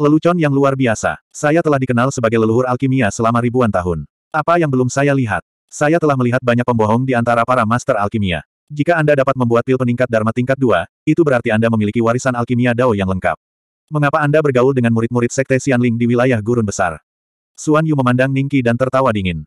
Lelucon yang luar biasa. Saya telah dikenal sebagai leluhur alkimia selama ribuan tahun. Apa yang belum saya lihat? Saya telah melihat banyak pembohong di antara para master alkimia. Jika Anda dapat membuat pil peningkat Dharma tingkat 2, itu berarti Anda memiliki warisan alkimia Dao yang lengkap. Mengapa Anda bergaul dengan murid-murid sekte Xianling di wilayah gurun besar? Suan Yu memandang Ningqi dan tertawa dingin.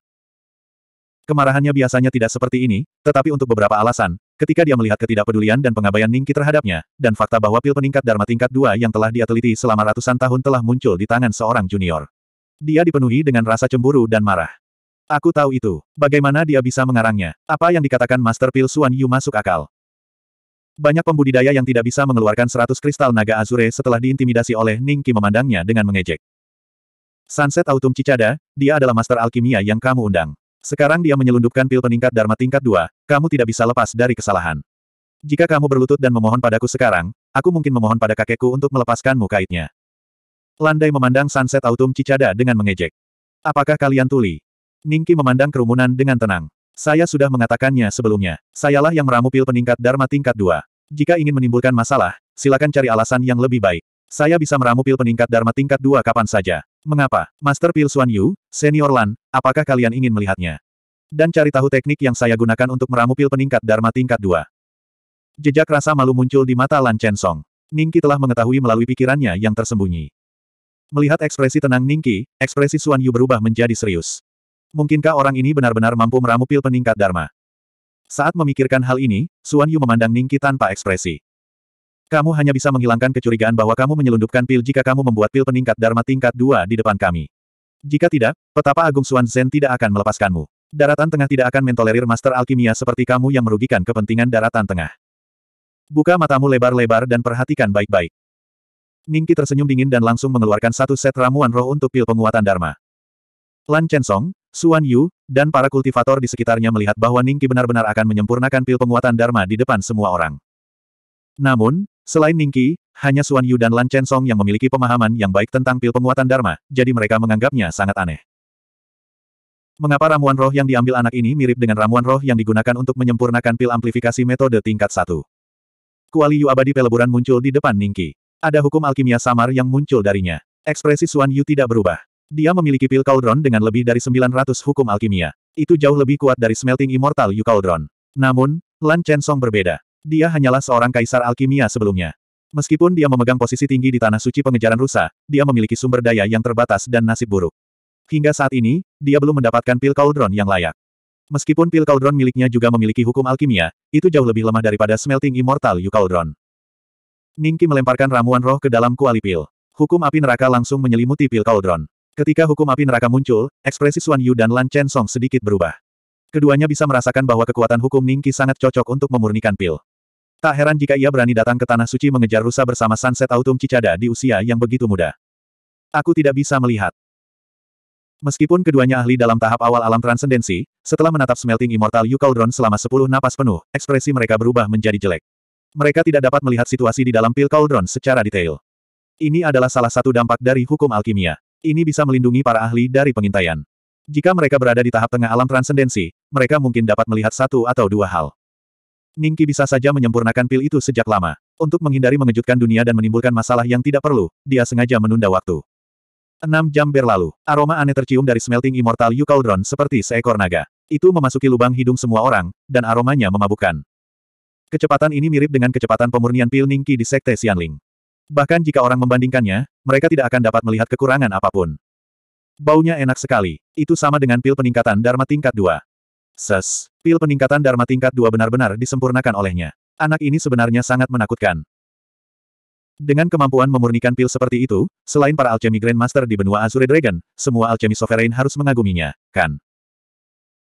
Kemarahannya biasanya tidak seperti ini, tetapi untuk beberapa alasan, ketika dia melihat ketidakpedulian dan pengabaian Ningki terhadapnya, dan fakta bahwa pil peningkat Dharma tingkat 2 yang telah dia teliti selama ratusan tahun telah muncul di tangan seorang junior. Dia dipenuhi dengan rasa cemburu dan marah. Aku tahu itu. Bagaimana dia bisa mengarangnya? Apa yang dikatakan Master Pil Suan Yu masuk akal. Banyak pembudidaya yang tidak bisa mengeluarkan seratus kristal naga azure setelah diintimidasi oleh Ningki memandangnya dengan mengejek. Sunset Autumn Cicada, dia adalah master alkimia yang kamu undang. Sekarang dia menyelundupkan pil peningkat Dharma tingkat 2, kamu tidak bisa lepas dari kesalahan. Jika kamu berlutut dan memohon padaku sekarang, aku mungkin memohon pada kakekku untuk melepaskanmu kaitnya. Landai memandang sunset autumn Cicada dengan mengejek. Apakah kalian tuli? Ningki memandang kerumunan dengan tenang. Saya sudah mengatakannya sebelumnya. Sayalah yang meramu pil peningkat Dharma tingkat 2. Jika ingin menimbulkan masalah, silakan cari alasan yang lebih baik. Saya bisa meramu pil peningkat Dharma tingkat 2 kapan saja. Mengapa, Master Pil Suan Yu, Senior Lan, apakah kalian ingin melihatnya? Dan cari tahu teknik yang saya gunakan untuk meramu pil peningkat Dharma tingkat 2. Jejak rasa malu muncul di mata Lan Chen Song. Ningki telah mengetahui melalui pikirannya yang tersembunyi. Melihat ekspresi tenang Ningki, ekspresi Suan Yu berubah menjadi serius. Mungkinkah orang ini benar-benar mampu meramu pil peningkat Dharma? Saat memikirkan hal ini, Suan Yu memandang Ningki tanpa ekspresi. Kamu hanya bisa menghilangkan kecurigaan bahwa kamu menyelundupkan pil jika kamu membuat pil peningkat Dharma tingkat 2 di depan kami. Jika tidak, petapa Agung Suan Zhen tidak akan melepaskanmu. Daratan Tengah tidak akan mentolerir Master Alkimia seperti kamu yang merugikan kepentingan Daratan Tengah. Buka matamu lebar-lebar dan perhatikan baik-baik. Ningki tersenyum dingin dan langsung mengeluarkan satu set ramuan roh untuk pil penguatan Dharma. Lan Chen Song, Suan Yu, dan para kultivator di sekitarnya melihat bahwa Ningki benar-benar akan menyempurnakan pil penguatan Dharma di depan semua orang. Namun, Selain Ningqi, hanya Suan Yu dan Lan Chen Song yang memiliki pemahaman yang baik tentang pil penguatan Dharma, jadi mereka menganggapnya sangat aneh. Mengapa ramuan roh yang diambil anak ini mirip dengan ramuan roh yang digunakan untuk menyempurnakan pil amplifikasi metode tingkat 1? Kuali Yu abadi peleburan muncul di depan Ningqi. Ada hukum alkimia samar yang muncul darinya. Ekspresi Suan Yu tidak berubah. Dia memiliki pil cauldron dengan lebih dari 900 hukum alkimia. Itu jauh lebih kuat dari smelting immortal Yu Cauldron. Namun, Lan Chen Song berbeda. Dia hanyalah seorang kaisar alkimia sebelumnya. Meskipun dia memegang posisi tinggi di tanah suci pengejaran rusa, dia memiliki sumber daya yang terbatas dan nasib buruk. Hingga saat ini, dia belum mendapatkan pil cauldron yang layak. Meskipun pil cauldron miliknya juga memiliki hukum alkimia, itu jauh lebih lemah daripada smelting immortal yu cauldron. Ningki melemparkan ramuan roh ke dalam kuali pil. Hukum api neraka langsung menyelimuti pil cauldron. Ketika hukum api neraka muncul, ekspresi Xuan Yu dan Lan Chen Song sedikit berubah. Keduanya bisa merasakan bahwa kekuatan hukum Ningki sangat cocok untuk memurnikan pil. Tak heran jika ia berani datang ke Tanah Suci mengejar rusa bersama Sunset Autumn Cicada di usia yang begitu muda. Aku tidak bisa melihat. Meskipun keduanya ahli dalam tahap awal alam transendensi, setelah menatap smelting Immortal Yu Cauldron selama 10 napas penuh, ekspresi mereka berubah menjadi jelek. Mereka tidak dapat melihat situasi di dalam pil Cauldron secara detail. Ini adalah salah satu dampak dari hukum alkimia. Ini bisa melindungi para ahli dari pengintaian. Jika mereka berada di tahap tengah alam transendensi, mereka mungkin dapat melihat satu atau dua hal. Ningki bisa saja menyempurnakan pil itu sejak lama. Untuk menghindari mengejutkan dunia dan menimbulkan masalah yang tidak perlu, dia sengaja menunda waktu. Enam jam berlalu, aroma aneh tercium dari smelting Immortal Yu Cauldron seperti seekor naga. Itu memasuki lubang hidung semua orang, dan aromanya memabukkan. Kecepatan ini mirip dengan kecepatan pemurnian pil Ningki di Sekte Xianling. Bahkan jika orang membandingkannya, mereka tidak akan dapat melihat kekurangan apapun. Baunya enak sekali. Itu sama dengan pil peningkatan Dharma tingkat 2. Ses, pil peningkatan Dharma tingkat dua benar-benar disempurnakan olehnya. Anak ini sebenarnya sangat menakutkan. Dengan kemampuan memurnikan pil seperti itu, selain para alchemy grandmaster di benua Azure Dragon, semua alchemy sovereign harus mengaguminya, kan?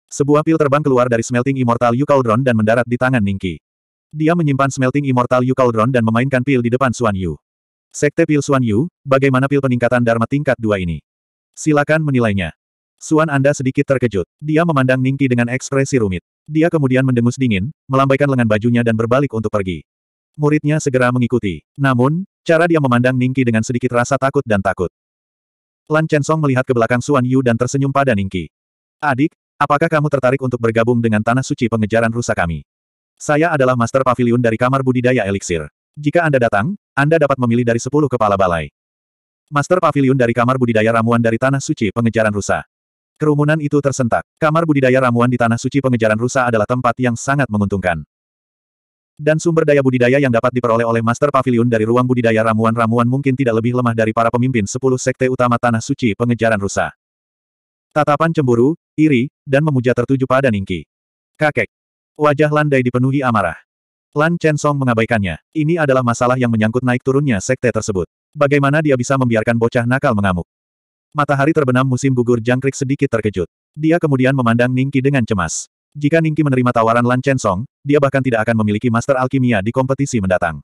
Sebuah pil terbang keluar dari smelting Immortal Yu Cauldron dan mendarat di tangan Ningki. Dia menyimpan smelting Immortal Yu Cauldron dan memainkan pil di depan Suan Yu. Sekte pil Suan Yu, bagaimana pil peningkatan Dharma tingkat dua ini? Silakan menilainya. Suan Anda sedikit terkejut. Dia memandang Ningki dengan ekspresi rumit. Dia kemudian mendengus dingin, melambaikan lengan bajunya dan berbalik untuk pergi. Muridnya segera mengikuti. Namun, cara dia memandang Ningki dengan sedikit rasa takut dan takut. Lan Chensong melihat ke belakang Suan Yu dan tersenyum pada Ningki. Adik, apakah kamu tertarik untuk bergabung dengan Tanah Suci Pengejaran Rusa kami? Saya adalah Master Pavilion dari Kamar Budidaya Eliksir. Jika Anda datang, Anda dapat memilih dari sepuluh kepala balai. Master Pavilion dari Kamar Budidaya Ramuan dari Tanah Suci Pengejaran Rusa. Kerumunan itu tersentak. Kamar budidaya ramuan di Tanah Suci pengejaran rusa adalah tempat yang sangat menguntungkan. Dan sumber daya budidaya yang dapat diperoleh oleh Master Pavilion dari ruang budidaya ramuan-ramuan mungkin tidak lebih lemah dari para pemimpin 10 sekte utama Tanah Suci pengejaran rusa. Tatapan cemburu, iri, dan memuja tertuju pada Ningki. Kakek. Wajah Landai dipenuhi amarah. Lan Chen Song mengabaikannya. Ini adalah masalah yang menyangkut naik turunnya sekte tersebut. Bagaimana dia bisa membiarkan bocah nakal mengamuk? Matahari terbenam musim gugur jangkrik sedikit terkejut. Dia kemudian memandang Ningki dengan cemas. Jika Ningki menerima tawaran Lan Chen Song, dia bahkan tidak akan memiliki master alkimia di kompetisi mendatang.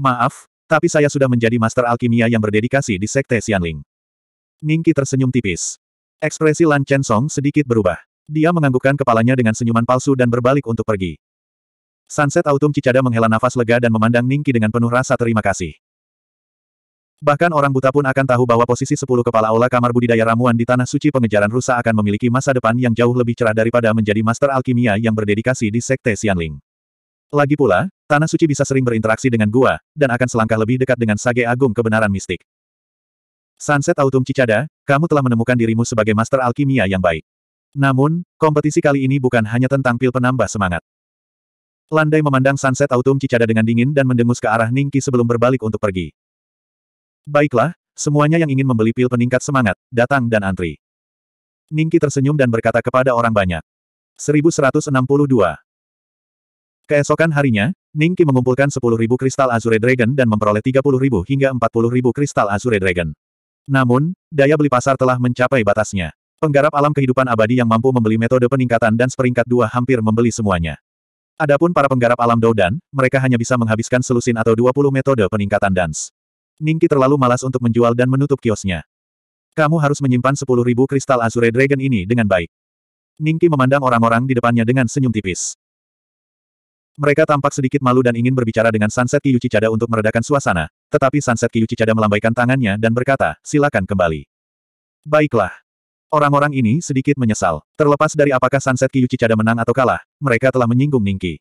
Maaf, tapi saya sudah menjadi master alkimia yang berdedikasi di Sekte Xianling. Ningki tersenyum tipis. Ekspresi Lan Chen Song sedikit berubah. Dia menganggukkan kepalanya dengan senyuman palsu dan berbalik untuk pergi. Sunset Autumn Cicada menghela nafas lega dan memandang Ningki dengan penuh rasa terima kasih. Bahkan orang buta pun akan tahu bahwa posisi sepuluh kepala aula kamar budidaya ramuan di Tanah Suci pengejaran rusa akan memiliki masa depan yang jauh lebih cerah daripada menjadi master alkimia yang berdedikasi di Sekte Xianling. Lagi pula, Tanah Suci bisa sering berinteraksi dengan gua, dan akan selangkah lebih dekat dengan Sage Agung kebenaran mistik. Sunset Autumn Cicada, kamu telah menemukan dirimu sebagai master alkimia yang baik. Namun, kompetisi kali ini bukan hanya tentang pil penambah semangat. Landai memandang sunset Autumn Cicada dengan dingin dan mendengus ke arah Ningki sebelum berbalik untuk pergi. Baiklah, semuanya yang ingin membeli pil peningkat semangat, datang dan antri. Ningki tersenyum dan berkata kepada orang banyak. 1162. Keesokan harinya, Ningki mengumpulkan 10.000 kristal Azure Dragon dan memperoleh 30.000 hingga 40.000 kristal Azure Dragon. Namun, daya beli pasar telah mencapai batasnya. Penggarap alam kehidupan abadi yang mampu membeli metode peningkatan dan seperingkat dua hampir membeli semuanya. Adapun para penggarap alam Doudan, mereka hanya bisa menghabiskan selusin atau 20 metode peningkatan dance. Ningki terlalu malas untuk menjual dan menutup kiosnya. Kamu harus menyimpan sepuluh ribu kristal Azure Dragon ini dengan baik. Ningki memandang orang-orang di depannya dengan senyum tipis. Mereka tampak sedikit malu dan ingin berbicara dengan Sunset Kiyuchi Cada untuk meredakan suasana, tetapi Sunset Kiyuchi Cada melambaikan tangannya dan berkata, silakan kembali. Baiklah. Orang-orang ini sedikit menyesal. Terlepas dari apakah Sunset Kiyuchi Cada menang atau kalah, mereka telah menyinggung Ningki.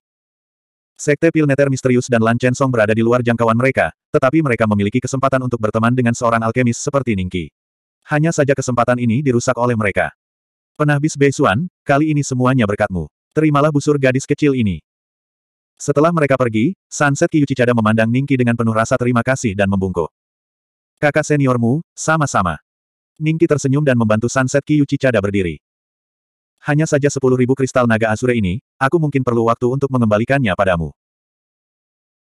Sekte Pilneter Misterius dan Lan Chen Song berada di luar jangkauan mereka, tetapi mereka memiliki kesempatan untuk berteman dengan seorang alkemis seperti Ningki. Hanya saja kesempatan ini dirusak oleh mereka. Penahbis Beisuan, kali ini semuanya berkatmu. Terimalah busur gadis kecil ini. Setelah mereka pergi, Sunset Cada memandang Ningki dengan penuh rasa terima kasih dan membungkuk. Kakak seniormu, sama-sama. Ningki tersenyum dan membantu Sunset Cada berdiri. Hanya saja sepuluh ribu kristal naga Azure ini, aku mungkin perlu waktu untuk mengembalikannya padamu.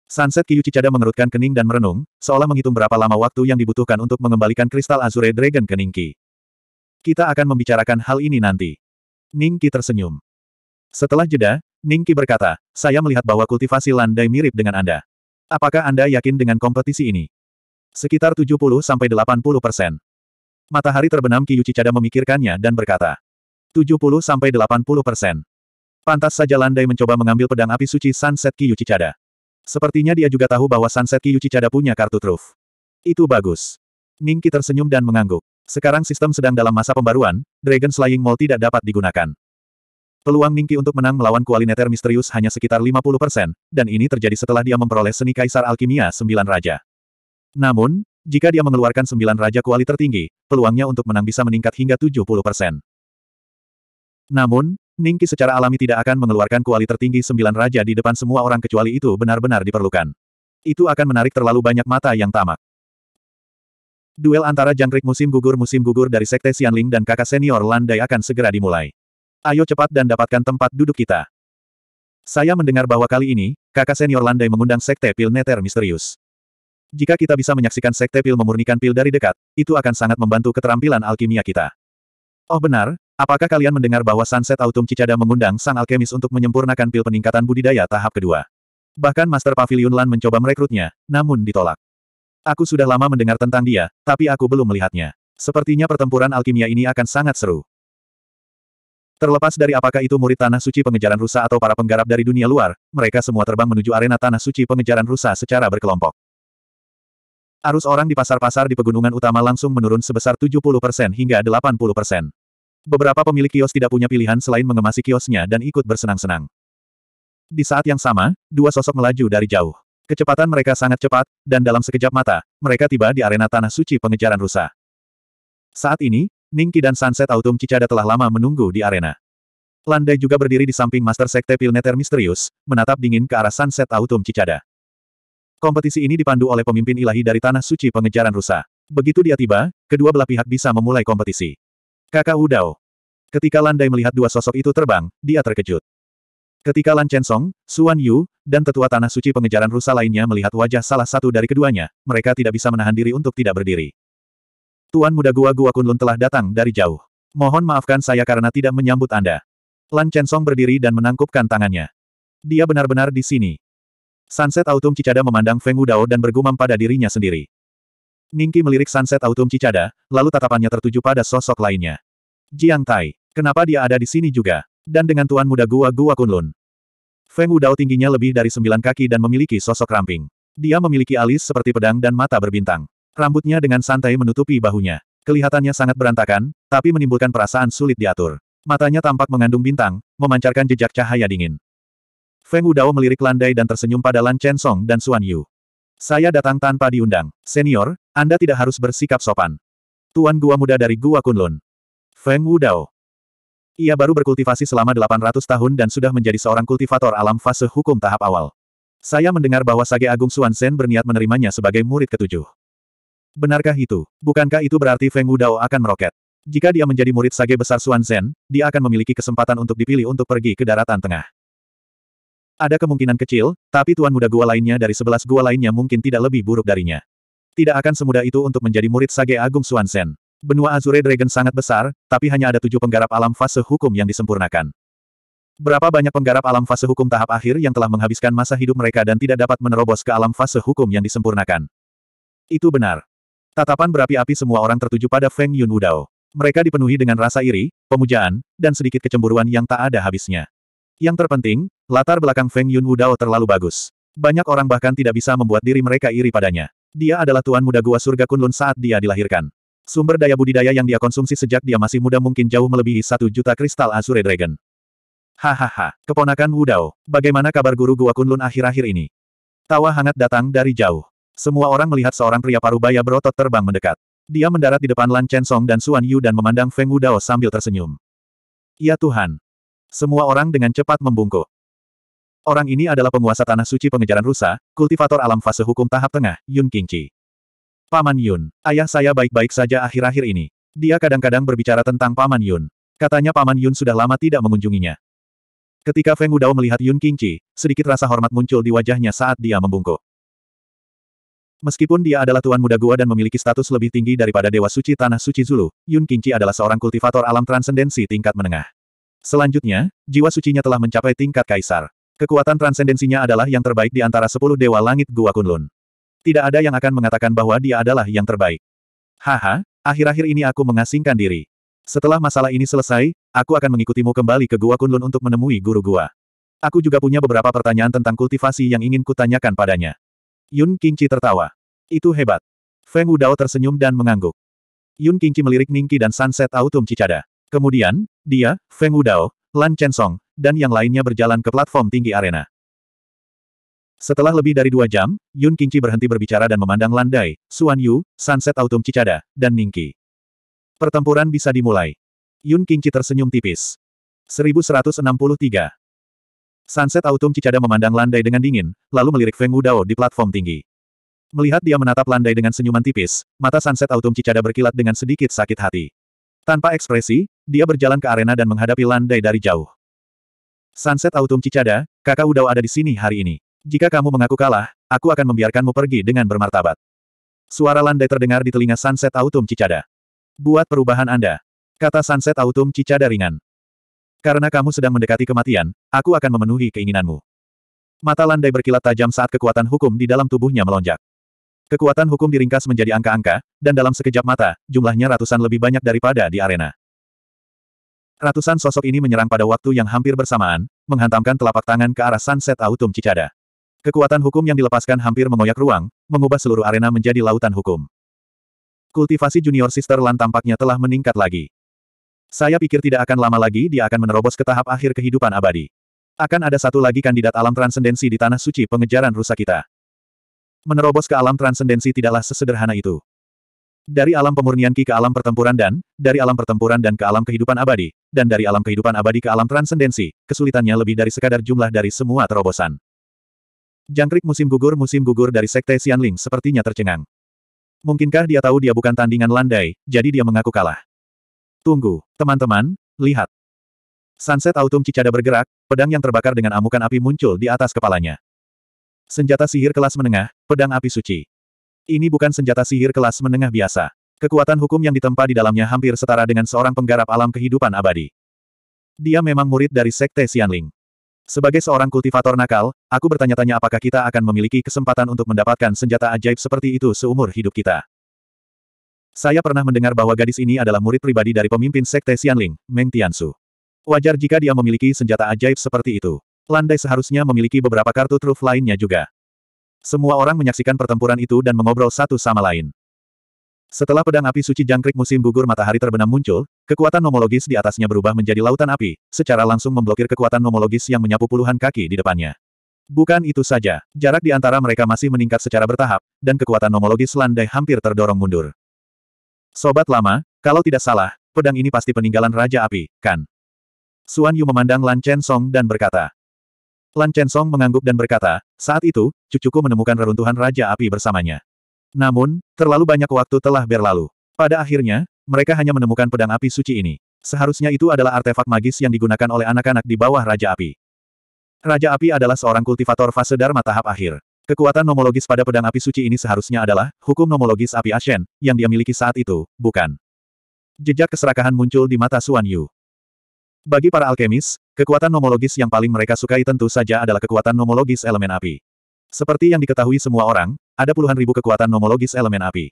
Sunset Kyuchi Cada mengerutkan kening dan merenung, seolah menghitung berapa lama waktu yang dibutuhkan untuk mengembalikan kristal Azure Dragon ke Ningki. Kita akan membicarakan hal ini nanti. Ningki tersenyum. Setelah jeda, Ningki berkata, saya melihat bahwa kultivasi landai mirip dengan Anda. Apakah Anda yakin dengan kompetisi ini? Sekitar 70-80 persen. Matahari terbenam Kyuchi Cada memikirkannya dan berkata, 70-80%. Pantas saja Landai mencoba mengambil pedang api suci Sunset Kiyu Cicada. Sepertinya dia juga tahu bahwa Sunset Kiyu Cicada punya kartu truf. Itu bagus. Ningki tersenyum dan mengangguk. Sekarang sistem sedang dalam masa pembaruan, Dragon Slaying Mall tidak dapat digunakan. Peluang Ningki untuk menang melawan Kualineter Misterius hanya sekitar 50%, dan ini terjadi setelah dia memperoleh seni Kaisar Alkimia Sembilan Raja. Namun, jika dia mengeluarkan sembilan Raja Kuali tertinggi, peluangnya untuk menang bisa meningkat hingga 70%. persen. Namun, Ningki secara alami tidak akan mengeluarkan kuali tertinggi sembilan raja di depan semua orang kecuali itu benar-benar diperlukan. Itu akan menarik terlalu banyak mata yang tamak. Duel antara jangkrik musim gugur musim gugur dari Sekte Xianling dan kakak senior Landai akan segera dimulai. Ayo cepat dan dapatkan tempat duduk kita. Saya mendengar bahwa kali ini, kakak senior Landai mengundang Sekte Pil Neter Misterius. Jika kita bisa menyaksikan Sekte Pil memurnikan pil dari dekat, itu akan sangat membantu keterampilan alkimia kita. Oh benar, Apakah kalian mendengar bahwa Sunset Autumn Cicada mengundang sang alkemis untuk menyempurnakan pil peningkatan budidaya tahap kedua? Bahkan Master Pavilion Lan mencoba merekrutnya, namun ditolak. Aku sudah lama mendengar tentang dia, tapi aku belum melihatnya. Sepertinya pertempuran alkimia ini akan sangat seru. Terlepas dari apakah itu murid Tanah Suci Pengejaran Rusa atau para penggarap dari dunia luar, mereka semua terbang menuju arena Tanah Suci Pengejaran Rusa secara berkelompok. Arus orang di pasar-pasar di pegunungan utama langsung menurun sebesar 70% hingga 80%. Beberapa pemilik kios tidak punya pilihan selain mengemasi kiosnya dan ikut bersenang-senang. Di saat yang sama, dua sosok melaju dari jauh. Kecepatan mereka sangat cepat, dan dalam sekejap mata, mereka tiba di arena tanah suci pengejaran rusa. Saat ini, Ningki dan Sunset Autumn Cicada telah lama menunggu di arena. Landai juga berdiri di samping Master Sekte Pilneter Misterius, menatap dingin ke arah sunset Autumn Cicada. Kompetisi ini dipandu oleh pemimpin ilahi dari Tanah Suci Pengejaran Rusa. Begitu dia tiba, kedua belah pihak bisa memulai kompetisi. Kakak Wudao. Ketika Landai melihat dua sosok itu terbang, dia terkejut. Ketika Lan Chen Song, Suan Yu, dan tetua tanah suci pengejaran rusa lainnya melihat wajah salah satu dari keduanya, mereka tidak bisa menahan diri untuk tidak berdiri. Tuan muda gua gua Kunlun telah datang dari jauh. Mohon maafkan saya karena tidak menyambut Anda. Lan Chen Song berdiri dan menangkupkan tangannya. Dia benar-benar di sini. Sunset Autumn Cicada memandang Feng Wudao dan bergumam pada dirinya sendiri. Ningki melirik sunset autumn Cicada, lalu tatapannya tertuju pada sosok lainnya. Jiang Tai, kenapa dia ada di sini juga? Dan dengan tuan muda gua gua Kunlun. Feng Wudao tingginya lebih dari sembilan kaki dan memiliki sosok ramping. Dia memiliki alis seperti pedang dan mata berbintang. Rambutnya dengan santai menutupi bahunya. Kelihatannya sangat berantakan, tapi menimbulkan perasaan sulit diatur. Matanya tampak mengandung bintang, memancarkan jejak cahaya dingin. Feng Wudao melirik landai dan tersenyum pada Lan Chen Song dan Xuan Yu. Saya datang tanpa diundang. Senior, anda tidak harus bersikap sopan. Tuan Gua Muda dari Gua Kunlun. Feng Wudao. Ia baru berkultivasi selama 800 tahun dan sudah menjadi seorang kultivator alam fase hukum tahap awal. Saya mendengar bahwa Sage Agung Xuan Sen berniat menerimanya sebagai murid ketujuh. Benarkah itu? Bukankah itu berarti Feng Wudao akan meroket? Jika dia menjadi murid Sage besar Xuan Sen, dia akan memiliki kesempatan untuk dipilih untuk pergi ke daratan tengah. Ada kemungkinan kecil, tapi tuan muda gua lainnya dari sebelas gua lainnya mungkin tidak lebih buruk darinya. Tidak akan semudah itu untuk menjadi murid Sage Agung Suansen. Benua Azure Dragon sangat besar, tapi hanya ada tujuh penggarap alam fase hukum yang disempurnakan. Berapa banyak penggarap alam fase hukum tahap akhir yang telah menghabiskan masa hidup mereka dan tidak dapat menerobos ke alam fase hukum yang disempurnakan? Itu benar. Tatapan berapi-api semua orang tertuju pada Feng Yun Wudao. Mereka dipenuhi dengan rasa iri, pemujaan, dan sedikit kecemburuan yang tak ada habisnya. Yang terpenting, latar belakang Feng Yun Wudao terlalu bagus. Banyak orang bahkan tidak bisa membuat diri mereka iri padanya. Dia adalah tuan muda gua surga Kunlun saat dia dilahirkan. Sumber daya budidaya yang dia konsumsi sejak dia masih muda mungkin jauh melebihi satu juta kristal Azure Dragon. Hahaha, keponakan Wudao, bagaimana kabar guru gua Kunlun akhir-akhir ini? Tawa hangat datang dari jauh. Semua orang melihat seorang pria parubaya berotot terbang mendekat. Dia mendarat di depan Lan Chen Song dan Xuan Yu dan memandang Feng Wudao sambil tersenyum. Ya Tuhan! Semua orang dengan cepat membungkuk. Orang ini adalah penguasa tanah suci pengejaran rusa, kultivator alam fase hukum tahap tengah, Yun Kingchi. Paman Yun, ayah saya baik-baik saja akhir-akhir ini. Dia kadang-kadang berbicara tentang Paman Yun. Katanya Paman Yun sudah lama tidak mengunjunginya. Ketika Feng Udao melihat Yun Kingchi, sedikit rasa hormat muncul di wajahnya saat dia membungkuk. Meskipun dia adalah tuan muda gua dan memiliki status lebih tinggi daripada Dewa Suci Tanah Suci Zulu, Yun Kingchi adalah seorang kultivator alam transendensi tingkat menengah. Selanjutnya, jiwa sucinya telah mencapai tingkat kaisar. Kekuatan transendensinya adalah yang terbaik di antara sepuluh dewa langit Gua Kunlun. Tidak ada yang akan mengatakan bahwa dia adalah yang terbaik. Haha, akhir-akhir ini aku mengasingkan diri. Setelah masalah ini selesai, aku akan mengikutimu kembali ke Gua Kunlun untuk menemui guru gua. Aku juga punya beberapa pertanyaan tentang kultivasi yang ingin kutanyakan padanya. Yun Qingqi tertawa. Itu hebat. Feng Udao tersenyum dan mengangguk. Yun Qingqi melirik Ningqi dan Sunset Autumn Cicada. Kemudian, dia, Feng Udao, Lan Song dan yang lainnya berjalan ke platform tinggi arena. Setelah lebih dari dua jam, Yun Qingqi berhenti berbicara dan memandang landai, Suan Yu, Sunset Autumn Cicada, dan Ningqi. Pertempuran bisa dimulai. Yun Qingqi tersenyum tipis. 1163. Sunset Autumn Cicada memandang landai dengan dingin, lalu melirik Feng Wudao di platform tinggi. Melihat dia menatap landai dengan senyuman tipis, mata Sunset Autumn Cicada berkilat dengan sedikit sakit hati. Tanpa ekspresi, dia berjalan ke arena dan menghadapi landai dari jauh. Sunset Autumn Cicada, kakak Udao ada di sini hari ini. Jika kamu mengaku kalah, aku akan membiarkanmu pergi dengan bermartabat. Suara landai terdengar di telinga Sunset Autumn Cicada. Buat perubahan Anda. Kata Sunset Autumn Cicada ringan. Karena kamu sedang mendekati kematian, aku akan memenuhi keinginanmu. Mata landai berkilat tajam saat kekuatan hukum di dalam tubuhnya melonjak. Kekuatan hukum diringkas menjadi angka-angka, dan dalam sekejap mata, jumlahnya ratusan lebih banyak daripada di arena. Ratusan sosok ini menyerang pada waktu yang hampir bersamaan, menghantamkan telapak tangan ke arah sunset autumn Cicada. Kekuatan hukum yang dilepaskan hampir mengoyak ruang, mengubah seluruh arena menjadi lautan hukum. Kultivasi junior sister Lan tampaknya telah meningkat lagi. Saya pikir tidak akan lama lagi dia akan menerobos ke tahap akhir kehidupan abadi. Akan ada satu lagi kandidat alam transendensi di Tanah Suci pengejaran rusa kita. Menerobos ke alam transendensi tidaklah sesederhana itu. Dari alam pemurnian Ki ke alam pertempuran dan, dari alam pertempuran dan ke alam kehidupan abadi, dan dari alam kehidupan abadi ke alam transendensi, kesulitannya lebih dari sekadar jumlah dari semua terobosan. Jangkrik musim gugur musim gugur dari sekte Xianling sepertinya tercengang. Mungkinkah dia tahu dia bukan tandingan landai, jadi dia mengaku kalah. Tunggu, teman-teman, lihat. Sunset Autumn Cicada bergerak, pedang yang terbakar dengan amukan api muncul di atas kepalanya. Senjata sihir kelas menengah, pedang api suci. Ini bukan senjata sihir kelas menengah biasa. Kekuatan hukum yang ditempa di dalamnya hampir setara dengan seorang penggarap alam kehidupan abadi. Dia memang murid dari Sekte Xianling. Sebagai seorang kultivator nakal, aku bertanya-tanya apakah kita akan memiliki kesempatan untuk mendapatkan senjata ajaib seperti itu seumur hidup kita. Saya pernah mendengar bahwa gadis ini adalah murid pribadi dari pemimpin Sekte Xianling, Meng Tiansu. Wajar jika dia memiliki senjata ajaib seperti itu. Landai seharusnya memiliki beberapa kartu truf lainnya juga. Semua orang menyaksikan pertempuran itu dan mengobrol satu sama lain. Setelah pedang api suci jangkrik musim gugur matahari terbenam muncul, kekuatan nomologis di atasnya berubah menjadi lautan api, secara langsung memblokir kekuatan nomologis yang menyapu puluhan kaki di depannya. Bukan itu saja, jarak di antara mereka masih meningkat secara bertahap, dan kekuatan nomologis landai hampir terdorong mundur. Sobat lama, kalau tidak salah, pedang ini pasti peninggalan Raja Api, kan? Suan Yu memandang Lan Chen Song dan berkata, Lan Song mengangguk dan berkata, saat itu, cucuku menemukan reruntuhan Raja Api bersamanya. Namun, terlalu banyak waktu telah berlalu. Pada akhirnya, mereka hanya menemukan pedang api suci ini. Seharusnya itu adalah artefak magis yang digunakan oleh anak-anak di bawah Raja Api. Raja Api adalah seorang kultivator fase Dharma tahap akhir. Kekuatan nomologis pada pedang api suci ini seharusnya adalah hukum nomologis api Ashen, yang dia miliki saat itu, bukan. Jejak keserakahan muncul di mata Suan Yu. Bagi para alkemis, Kekuatan nomologis yang paling mereka sukai tentu saja adalah kekuatan nomologis elemen api. Seperti yang diketahui semua orang, ada puluhan ribu kekuatan nomologis elemen api.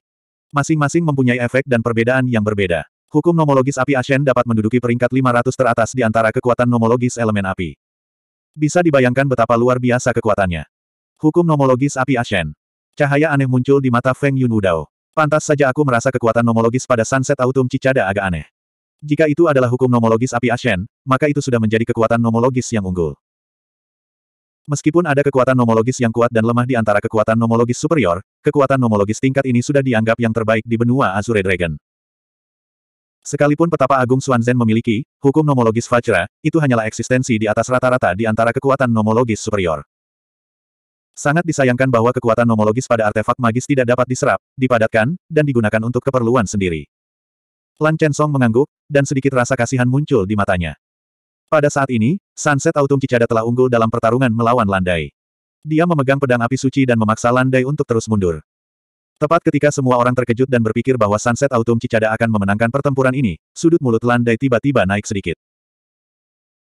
Masing-masing mempunyai efek dan perbedaan yang berbeda. Hukum nomologis api Ashen dapat menduduki peringkat 500 teratas di antara kekuatan nomologis elemen api. Bisa dibayangkan betapa luar biasa kekuatannya. Hukum nomologis api Ashen. Cahaya aneh muncul di mata Feng Yun Wudao. Pantas saja aku merasa kekuatan nomologis pada Sunset Autumn Cicada agak aneh. Jika itu adalah hukum nomologis api Ashen, maka itu sudah menjadi kekuatan nomologis yang unggul. Meskipun ada kekuatan nomologis yang kuat dan lemah di antara kekuatan nomologis superior, kekuatan nomologis tingkat ini sudah dianggap yang terbaik di benua Azure Dragon. Sekalipun petapa agung Xuanzhen memiliki, hukum nomologis Vajra, itu hanyalah eksistensi di atas rata-rata di antara kekuatan nomologis superior. Sangat disayangkan bahwa kekuatan nomologis pada artefak magis tidak dapat diserap, dipadatkan, dan digunakan untuk keperluan sendiri. Lan Chen Song mengangguk, dan sedikit rasa kasihan muncul di matanya. Pada saat ini, Sunset Autumn Cicada telah unggul dalam pertarungan melawan Landai. Dia memegang pedang api suci dan memaksa Landai untuk terus mundur. Tepat ketika semua orang terkejut dan berpikir bahwa Sunset Autumn Cicada akan memenangkan pertempuran ini, sudut mulut Landai tiba-tiba naik sedikit.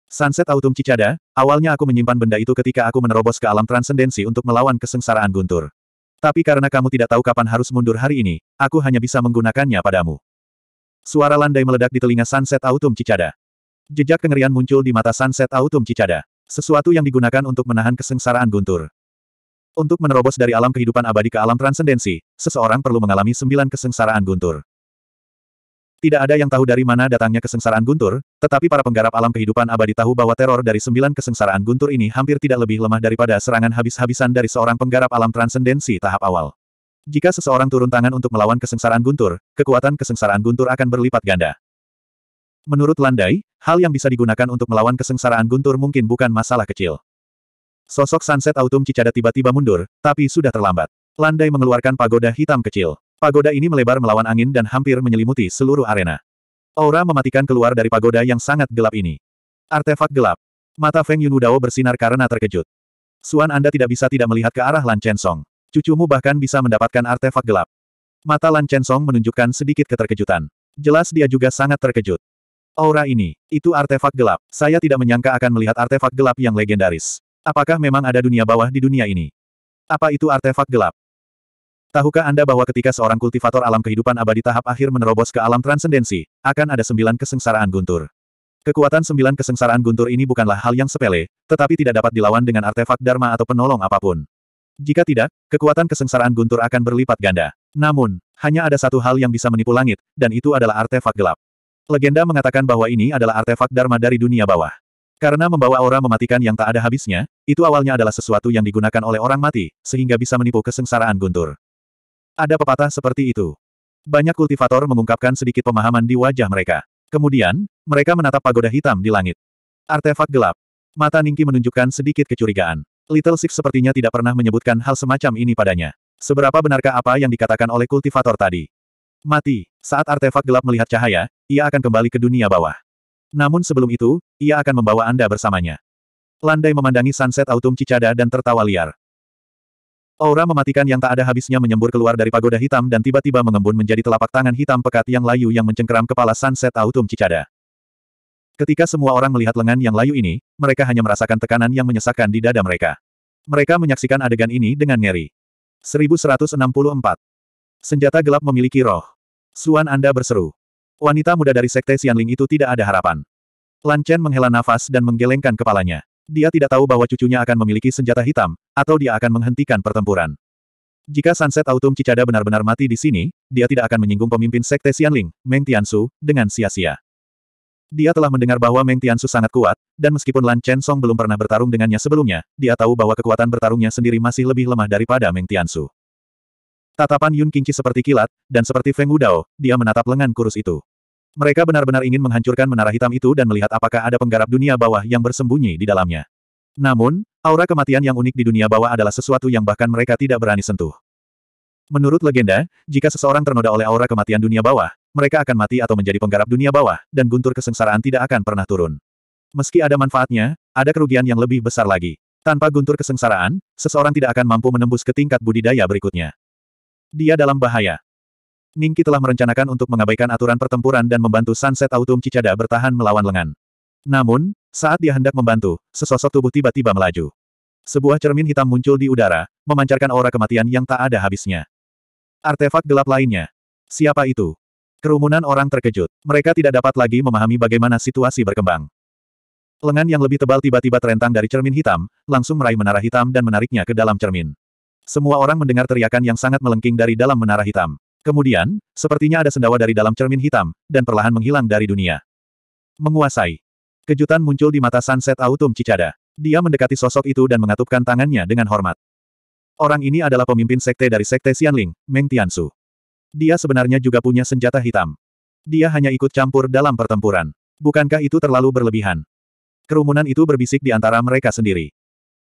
Sunset Autumn Cicada, awalnya aku menyimpan benda itu ketika aku menerobos ke alam transendensi untuk melawan kesengsaraan guntur. Tapi karena kamu tidak tahu kapan harus mundur hari ini, aku hanya bisa menggunakannya padamu. Suara landai meledak di telinga Sunset Autumn Cicada. Jejak kengerian muncul di mata Sunset Autumn Cicada. Sesuatu yang digunakan untuk menahan kesengsaraan guntur. Untuk menerobos dari alam kehidupan abadi ke alam transendensi, seseorang perlu mengalami sembilan kesengsaraan guntur. Tidak ada yang tahu dari mana datangnya kesengsaraan guntur, tetapi para penggarap alam kehidupan abadi tahu bahwa teror dari sembilan kesengsaraan guntur ini hampir tidak lebih lemah daripada serangan habis-habisan dari seorang penggarap alam transendensi tahap awal. Jika seseorang turun tangan untuk melawan kesengsaraan guntur, kekuatan kesengsaraan guntur akan berlipat ganda. Menurut Landai, hal yang bisa digunakan untuk melawan kesengsaraan guntur mungkin bukan masalah kecil. Sosok sunset autumn Cicada tiba-tiba mundur, tapi sudah terlambat. Landai mengeluarkan pagoda hitam kecil. Pagoda ini melebar melawan angin dan hampir menyelimuti seluruh arena. Aura mematikan keluar dari pagoda yang sangat gelap ini. Artefak gelap. Mata Feng Yunudao bersinar karena terkejut. Suan Anda tidak bisa tidak melihat ke arah Lan Chen Song. Cucumu bahkan bisa mendapatkan artefak gelap. Mata Lan Chensong menunjukkan sedikit keterkejutan. Jelas dia juga sangat terkejut. Aura ini, itu artefak gelap. Saya tidak menyangka akan melihat artefak gelap yang legendaris. Apakah memang ada dunia bawah di dunia ini? Apa itu artefak gelap? Tahukah Anda bahwa ketika seorang kultivator alam kehidupan abadi tahap akhir menerobos ke alam transendensi, akan ada sembilan kesengsaraan guntur. Kekuatan sembilan kesengsaraan guntur ini bukanlah hal yang sepele, tetapi tidak dapat dilawan dengan artefak Dharma atau penolong apapun. Jika tidak, kekuatan kesengsaraan guntur akan berlipat ganda. Namun, hanya ada satu hal yang bisa menipu langit, dan itu adalah artefak gelap. Legenda mengatakan bahwa ini adalah artefak Dharma dari dunia bawah. Karena membawa aura mematikan yang tak ada habisnya, itu awalnya adalah sesuatu yang digunakan oleh orang mati, sehingga bisa menipu kesengsaraan guntur. Ada pepatah seperti itu. Banyak kultivator mengungkapkan sedikit pemahaman di wajah mereka. Kemudian, mereka menatap pagoda hitam di langit. Artefak gelap. Mata Ningki menunjukkan sedikit kecurigaan. Little Six sepertinya tidak pernah menyebutkan hal semacam ini padanya. Seberapa benarkah apa yang dikatakan oleh kultivator tadi? Mati. Saat artefak gelap melihat cahaya, ia akan kembali ke dunia bawah. Namun sebelum itu, ia akan membawa Anda bersamanya. Landai memandangi sunset autumn Cicada dan tertawa liar. Aura mematikan yang tak ada habisnya menyembur keluar dari pagoda hitam dan tiba-tiba mengembun menjadi telapak tangan hitam pekat yang layu yang mencengkeram kepala sunset autumn Cicada. Ketika semua orang melihat lengan yang layu ini, mereka hanya merasakan tekanan yang menyesakkan di dada mereka. Mereka menyaksikan adegan ini dengan ngeri. 1164. Senjata gelap memiliki roh. Suan Anda berseru. Wanita muda dari Sekte Xianling itu tidak ada harapan. Lan Chen menghela nafas dan menggelengkan kepalanya. Dia tidak tahu bahwa cucunya akan memiliki senjata hitam, atau dia akan menghentikan pertempuran. Jika Sunset Autumn Cicada benar-benar mati di sini, dia tidak akan menyinggung pemimpin Sekte Xianling, Meng Su dengan sia-sia. Dia telah mendengar bahwa Meng Tiansu sangat kuat, dan meskipun Lan Chen Song belum pernah bertarung dengannya sebelumnya, dia tahu bahwa kekuatan bertarungnya sendiri masih lebih lemah daripada Meng Tian Su. Tatapan Yun Qingqi seperti kilat, dan seperti Feng Wudao, dia menatap lengan kurus itu. Mereka benar-benar ingin menghancurkan menara hitam itu dan melihat apakah ada penggarap dunia bawah yang bersembunyi di dalamnya. Namun, aura kematian yang unik di dunia bawah adalah sesuatu yang bahkan mereka tidak berani sentuh. Menurut legenda, jika seseorang ternoda oleh aura kematian dunia bawah, mereka akan mati atau menjadi penggarap dunia bawah, dan guntur kesengsaraan tidak akan pernah turun. Meski ada manfaatnya, ada kerugian yang lebih besar lagi. Tanpa guntur kesengsaraan, seseorang tidak akan mampu menembus ke tingkat budidaya berikutnya. Dia dalam bahaya. Ningki telah merencanakan untuk mengabaikan aturan pertempuran dan membantu Sunset Autumn Cicada bertahan melawan lengan. Namun, saat dia hendak membantu, sesosok tubuh tiba-tiba melaju. Sebuah cermin hitam muncul di udara, memancarkan aura kematian yang tak ada habisnya. Artefak gelap lainnya. Siapa itu? Kerumunan orang terkejut. Mereka tidak dapat lagi memahami bagaimana situasi berkembang. Lengan yang lebih tebal tiba-tiba terentang dari cermin hitam, langsung meraih menara hitam dan menariknya ke dalam cermin. Semua orang mendengar teriakan yang sangat melengking dari dalam menara hitam. Kemudian, sepertinya ada sendawa dari dalam cermin hitam, dan perlahan menghilang dari dunia. Menguasai. Kejutan muncul di mata Sunset Autumn Cicada. Dia mendekati sosok itu dan mengatupkan tangannya dengan hormat. Orang ini adalah pemimpin sekte dari sekte Xianling, Meng Tiansu. Dia sebenarnya juga punya senjata hitam. Dia hanya ikut campur dalam pertempuran. Bukankah itu terlalu berlebihan? Kerumunan itu berbisik di antara mereka sendiri.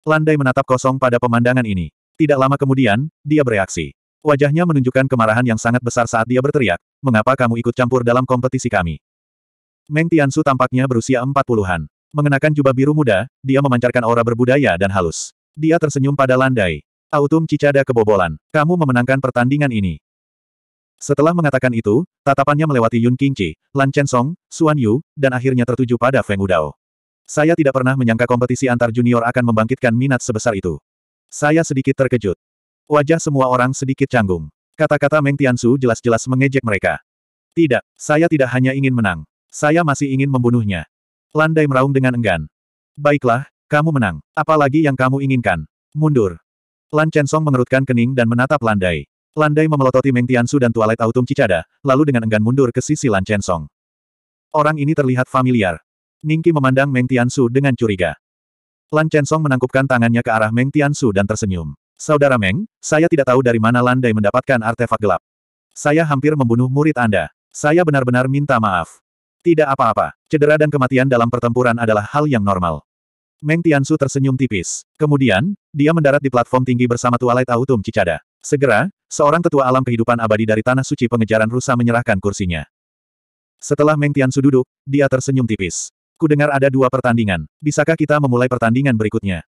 Landai menatap kosong pada pemandangan ini. Tidak lama kemudian, dia bereaksi. Wajahnya menunjukkan kemarahan yang sangat besar saat dia berteriak, mengapa kamu ikut campur dalam kompetisi kami? Meng Tiansu tampaknya berusia empat puluhan. Mengenakan jubah biru muda, dia memancarkan aura berbudaya dan halus. Dia tersenyum pada landai. Autum Cicada kebobolan. Kamu memenangkan pertandingan ini. Setelah mengatakan itu, tatapannya melewati Yun Qingqi, Lan Chensong, Xuan Yu, dan akhirnya tertuju pada Feng Udao. Saya tidak pernah menyangka kompetisi antar junior akan membangkitkan minat sebesar itu. Saya sedikit terkejut. Wajah semua orang sedikit canggung. Kata-kata Meng Tiansu jelas-jelas mengejek mereka. Tidak, saya tidak hanya ingin menang. Saya masih ingin membunuhnya. Landai meraung dengan enggan. Baiklah, kamu menang. Apalagi yang kamu inginkan? Mundur. Lan Chensong mengerutkan kening dan menatap Landai. Landai memelototi Meng Tiansu dan Tualet Autumn Cicada, lalu dengan enggan mundur ke sisi Lan Chen Song. Orang ini terlihat familiar. Ningki memandang Meng Tiansu dengan curiga. Lan Chen Song menangkupkan tangannya ke arah Meng Tiansu dan tersenyum. Saudara Meng, saya tidak tahu dari mana Landai mendapatkan artefak gelap. Saya hampir membunuh murid Anda. Saya benar-benar minta maaf. Tidak apa-apa. Cedera dan kematian dalam pertempuran adalah hal yang normal. Meng Tiansu tersenyum tipis. Kemudian, dia mendarat di platform tinggi bersama Tualet Autumn Cicada. Segera, seorang tetua alam kehidupan abadi dari Tanah Suci pengejaran rusa menyerahkan kursinya. Setelah Meng Tian duduk, dia tersenyum tipis. Kudengar ada dua pertandingan. Bisakah kita memulai pertandingan berikutnya?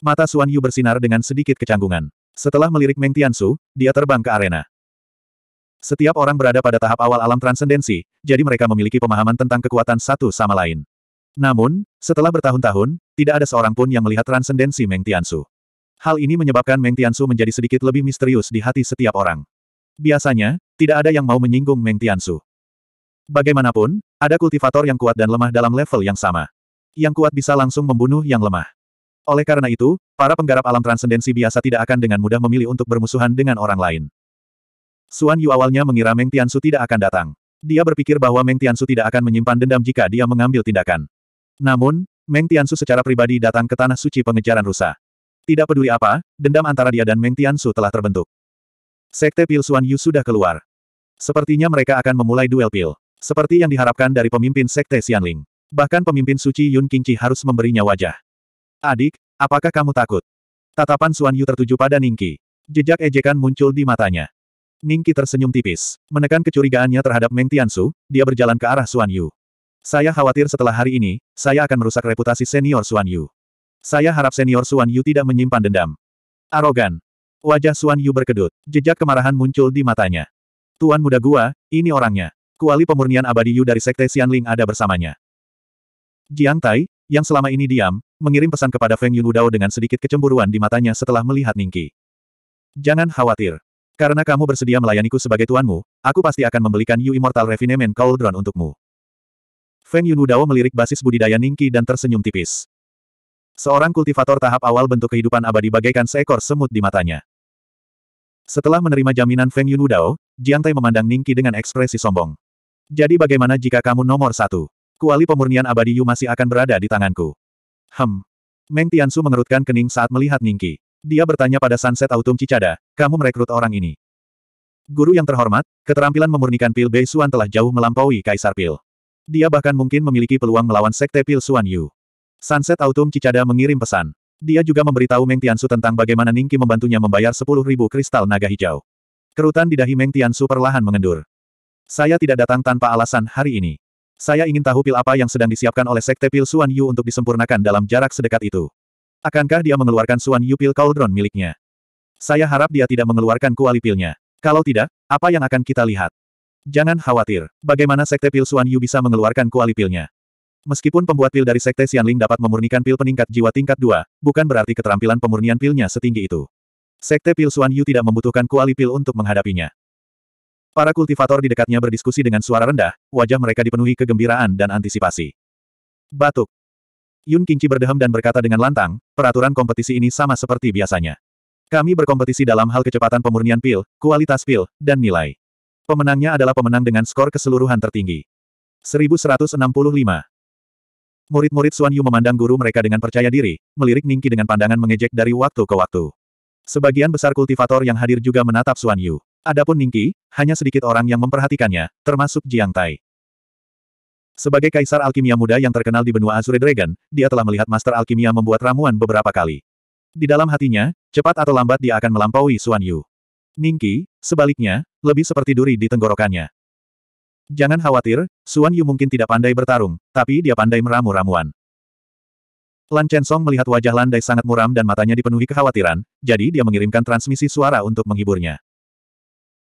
Mata Suan Yu bersinar dengan sedikit kecanggungan. Setelah melirik Meng Su, dia terbang ke arena. Setiap orang berada pada tahap awal alam transendensi, jadi mereka memiliki pemahaman tentang kekuatan satu sama lain. Namun, setelah bertahun-tahun, tidak ada seorang pun yang melihat transendensi Meng Su. Hal ini menyebabkan Meng Tiansu menjadi sedikit lebih misterius di hati setiap orang. Biasanya, tidak ada yang mau menyinggung Meng Tiansu. Bagaimanapun, ada kultivator yang kuat dan lemah dalam level yang sama. Yang kuat bisa langsung membunuh yang lemah. Oleh karena itu, para penggarap alam transendensi biasa tidak akan dengan mudah memilih untuk bermusuhan dengan orang lain. Suan Yu awalnya mengira Meng Tiansu tidak akan datang. Dia berpikir bahwa Meng Tiansu tidak akan menyimpan dendam jika dia mengambil tindakan. Namun, Meng Tiansu secara pribadi datang ke Tanah Suci Pengejaran Rusa. Tidak peduli apa, dendam antara dia dan Meng Tian Su telah terbentuk. Sekte Pil Suan Yu sudah keluar. Sepertinya mereka akan memulai duel pil. Seperti yang diharapkan dari pemimpin Sekte Xianling. Bahkan pemimpin suci Yun Qingqi harus memberinya wajah. Adik, apakah kamu takut? Tatapan Suan Yu tertuju pada Ningqi. Jejak ejekan muncul di matanya. Ningqi tersenyum tipis. Menekan kecurigaannya terhadap Meng Tian Su. dia berjalan ke arah Suan Yu. Saya khawatir setelah hari ini, saya akan merusak reputasi senior Suan Yu. Saya harap senior Suan Yu tidak menyimpan dendam. Arogan. Wajah Suan Yu berkedut. Jejak kemarahan muncul di matanya. Tuan muda gua, ini orangnya. Kuali pemurnian abadi Yu dari Sekte Xianling ada bersamanya. Jiang Tai, yang selama ini diam, mengirim pesan kepada Feng Yun Udao dengan sedikit kecemburuan di matanya setelah melihat Ningki. Jangan khawatir. Karena kamu bersedia melayaniku sebagai tuanmu, aku pasti akan membelikan Yu Immortal Refinement Cauldron untukmu. Feng Yun Udao melirik basis budidaya Ningki dan tersenyum tipis. Seorang kultivator tahap awal bentuk kehidupan abadi bagaikan seekor semut di matanya. Setelah menerima jaminan Feng Yun Wudao, Jiang Tai memandang Ningki dengan ekspresi sombong. Jadi bagaimana jika kamu nomor satu? Kuali pemurnian abadi Yu masih akan berada di tanganku. Hem. Meng Tiansu mengerutkan kening saat melihat Ningki. Dia bertanya pada Sunset Autumn Cicada, kamu merekrut orang ini. Guru yang terhormat, keterampilan memurnikan pil Bei Suan telah jauh melampaui Kaisar Pil. Dia bahkan mungkin memiliki peluang melawan Sekte Pil Suan Yu. Sunset Autumn Cicada mengirim pesan. Dia juga memberitahu Meng Tiansu tentang bagaimana Ningki membantunya membayar 10.000 kristal naga hijau. Kerutan di dahi Meng Tiansu perlahan mengendur. Saya tidak datang tanpa alasan hari ini. Saya ingin tahu pil apa yang sedang disiapkan oleh Sekte Pil Suan Yu untuk disempurnakan dalam jarak sedekat itu. Akankah dia mengeluarkan Suan Yu pil Cauldron miliknya? Saya harap dia tidak mengeluarkan kuali pilnya. Kalau tidak, apa yang akan kita lihat? Jangan khawatir, bagaimana Sekte Pil Suan Yu bisa mengeluarkan kuali pilnya? Meskipun pembuat pil dari Sekte Xianling dapat memurnikan pil peningkat jiwa tingkat 2, bukan berarti keterampilan pemurnian pilnya setinggi itu. Sekte pil Xuan Yu tidak membutuhkan kuali pil untuk menghadapinya. Para kultivator di dekatnya berdiskusi dengan suara rendah, wajah mereka dipenuhi kegembiraan dan antisipasi. Batuk. Yun Kinci berdehem dan berkata dengan lantang, peraturan kompetisi ini sama seperti biasanya. Kami berkompetisi dalam hal kecepatan pemurnian pil, kualitas pil, dan nilai. Pemenangnya adalah pemenang dengan skor keseluruhan tertinggi. 1165. Murid-murid Suan Yu memandang guru mereka dengan percaya diri, melirik Ningki dengan pandangan mengejek dari waktu ke waktu. Sebagian besar kultivator yang hadir juga menatap Suan Yu. Adapun Ningki, hanya sedikit orang yang memperhatikannya, termasuk Jiang Tai. Sebagai kaisar alkimia muda yang terkenal di benua Azure Dragon, dia telah melihat master alkimia membuat ramuan beberapa kali. Di dalam hatinya, cepat atau lambat dia akan melampaui Suan Yu. Ningki, sebaliknya, lebih seperti duri di tenggorokannya. Jangan khawatir, Suan Yu mungkin tidak pandai bertarung, tapi dia pandai meramu-ramuan. Lan Song melihat wajah Landai sangat muram dan matanya dipenuhi kekhawatiran, jadi dia mengirimkan transmisi suara untuk menghiburnya.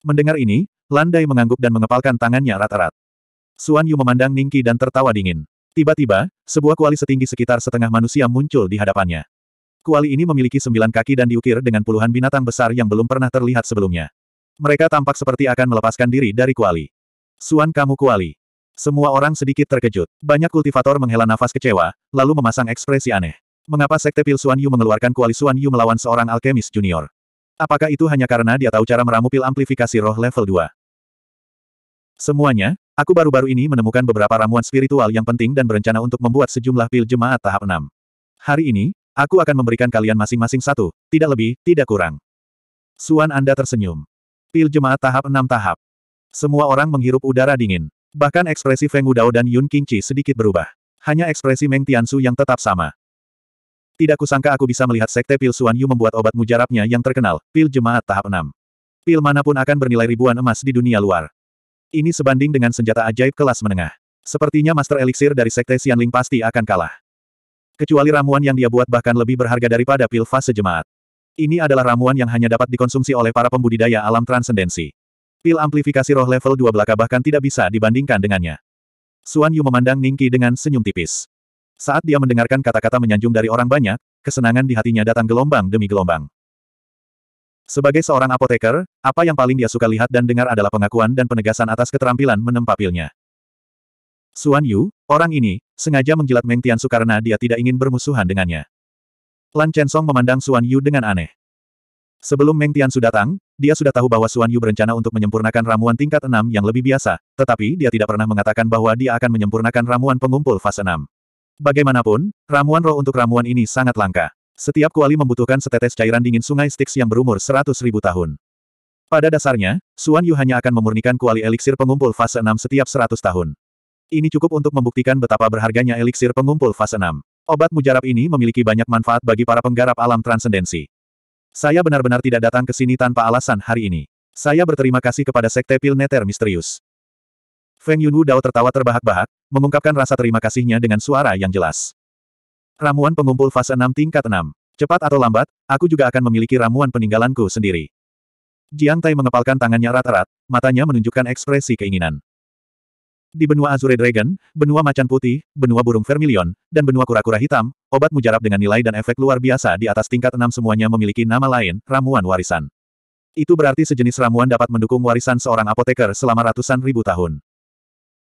Mendengar ini, Landai mengangguk dan mengepalkan tangannya erat-erat. Suan Yu memandang Ningki dan tertawa dingin. Tiba-tiba, sebuah kuali setinggi sekitar setengah manusia muncul di hadapannya. Kuali ini memiliki sembilan kaki dan diukir dengan puluhan binatang besar yang belum pernah terlihat sebelumnya. Mereka tampak seperti akan melepaskan diri dari kuali. Suan kamu kuali. Semua orang sedikit terkejut. Banyak kultivator menghela nafas kecewa, lalu memasang ekspresi aneh. Mengapa Sekte Pil Suan Yu mengeluarkan kuali Suan Yu melawan seorang alkemis junior? Apakah itu hanya karena dia tahu cara meramu pil amplifikasi roh level 2? Semuanya, aku baru-baru ini menemukan beberapa ramuan spiritual yang penting dan berencana untuk membuat sejumlah pil jemaat tahap 6. Hari ini, aku akan memberikan kalian masing-masing satu, tidak lebih, tidak kurang. Suan Anda tersenyum. Pil jemaat tahap 6 tahap. Semua orang menghirup udara dingin. Bahkan ekspresi Feng Wudao dan Yun Qingqi sedikit berubah. Hanya ekspresi Meng Tiansu yang tetap sama. Tidak kusangka aku bisa melihat sekte pil Suan Yu membuat obat mujarabnya yang terkenal, pil jemaat tahap 6. Pil manapun akan bernilai ribuan emas di dunia luar. Ini sebanding dengan senjata ajaib kelas menengah. Sepertinya master eliksir dari sekte Xianling pasti akan kalah. Kecuali ramuan yang dia buat bahkan lebih berharga daripada pil fase jemaat. Ini adalah ramuan yang hanya dapat dikonsumsi oleh para pembudidaya alam transendensi. Pil amplifikasi roh level 2 belaka bahkan tidak bisa dibandingkan dengannya. Suan Yu memandang Ningki dengan senyum tipis. Saat dia mendengarkan kata-kata menyanjung dari orang banyak, kesenangan di hatinya datang gelombang demi gelombang. Sebagai seorang apoteker, apa yang paling dia suka lihat dan dengar adalah pengakuan dan penegasan atas keterampilan menempa pilnya. Suan Yu, orang ini, sengaja menjilat Meng Tiansu karena dia tidak ingin bermusuhan dengannya. Lan Chen Song memandang Suan Yu dengan aneh. Sebelum Meng Tian sudah datang, dia sudah tahu bahwa Suan Yu berencana untuk menyempurnakan ramuan tingkat 6 yang lebih biasa, tetapi dia tidak pernah mengatakan bahwa dia akan menyempurnakan ramuan pengumpul fase 6. Bagaimanapun, ramuan roh untuk ramuan ini sangat langka. Setiap kuali membutuhkan setetes cairan dingin sungai Styx yang berumur 100 ribu tahun. Pada dasarnya, Suan Yu hanya akan memurnikan kuali eliksir pengumpul fase 6 setiap 100 tahun. Ini cukup untuk membuktikan betapa berharganya eliksir pengumpul fase 6. Obat mujarab ini memiliki banyak manfaat bagi para penggarap alam transendensi. Saya benar-benar tidak datang ke sini tanpa alasan hari ini. Saya berterima kasih kepada Sekte Pilneter Misterius. Feng Yunwu Dao tertawa terbahak-bahak, mengungkapkan rasa terima kasihnya dengan suara yang jelas. Ramuan pengumpul fase 6 tingkat 6. Cepat atau lambat, aku juga akan memiliki ramuan peninggalanku sendiri. Jiang Tai mengepalkan tangannya rata rata matanya menunjukkan ekspresi keinginan. Di benua Azure Dragon, benua macan putih, benua burung vermilion, dan benua kura-kura hitam, obat mujarab dengan nilai dan efek luar biasa di atas tingkat enam semuanya memiliki nama lain, ramuan warisan. Itu berarti sejenis ramuan dapat mendukung warisan seorang apoteker selama ratusan ribu tahun.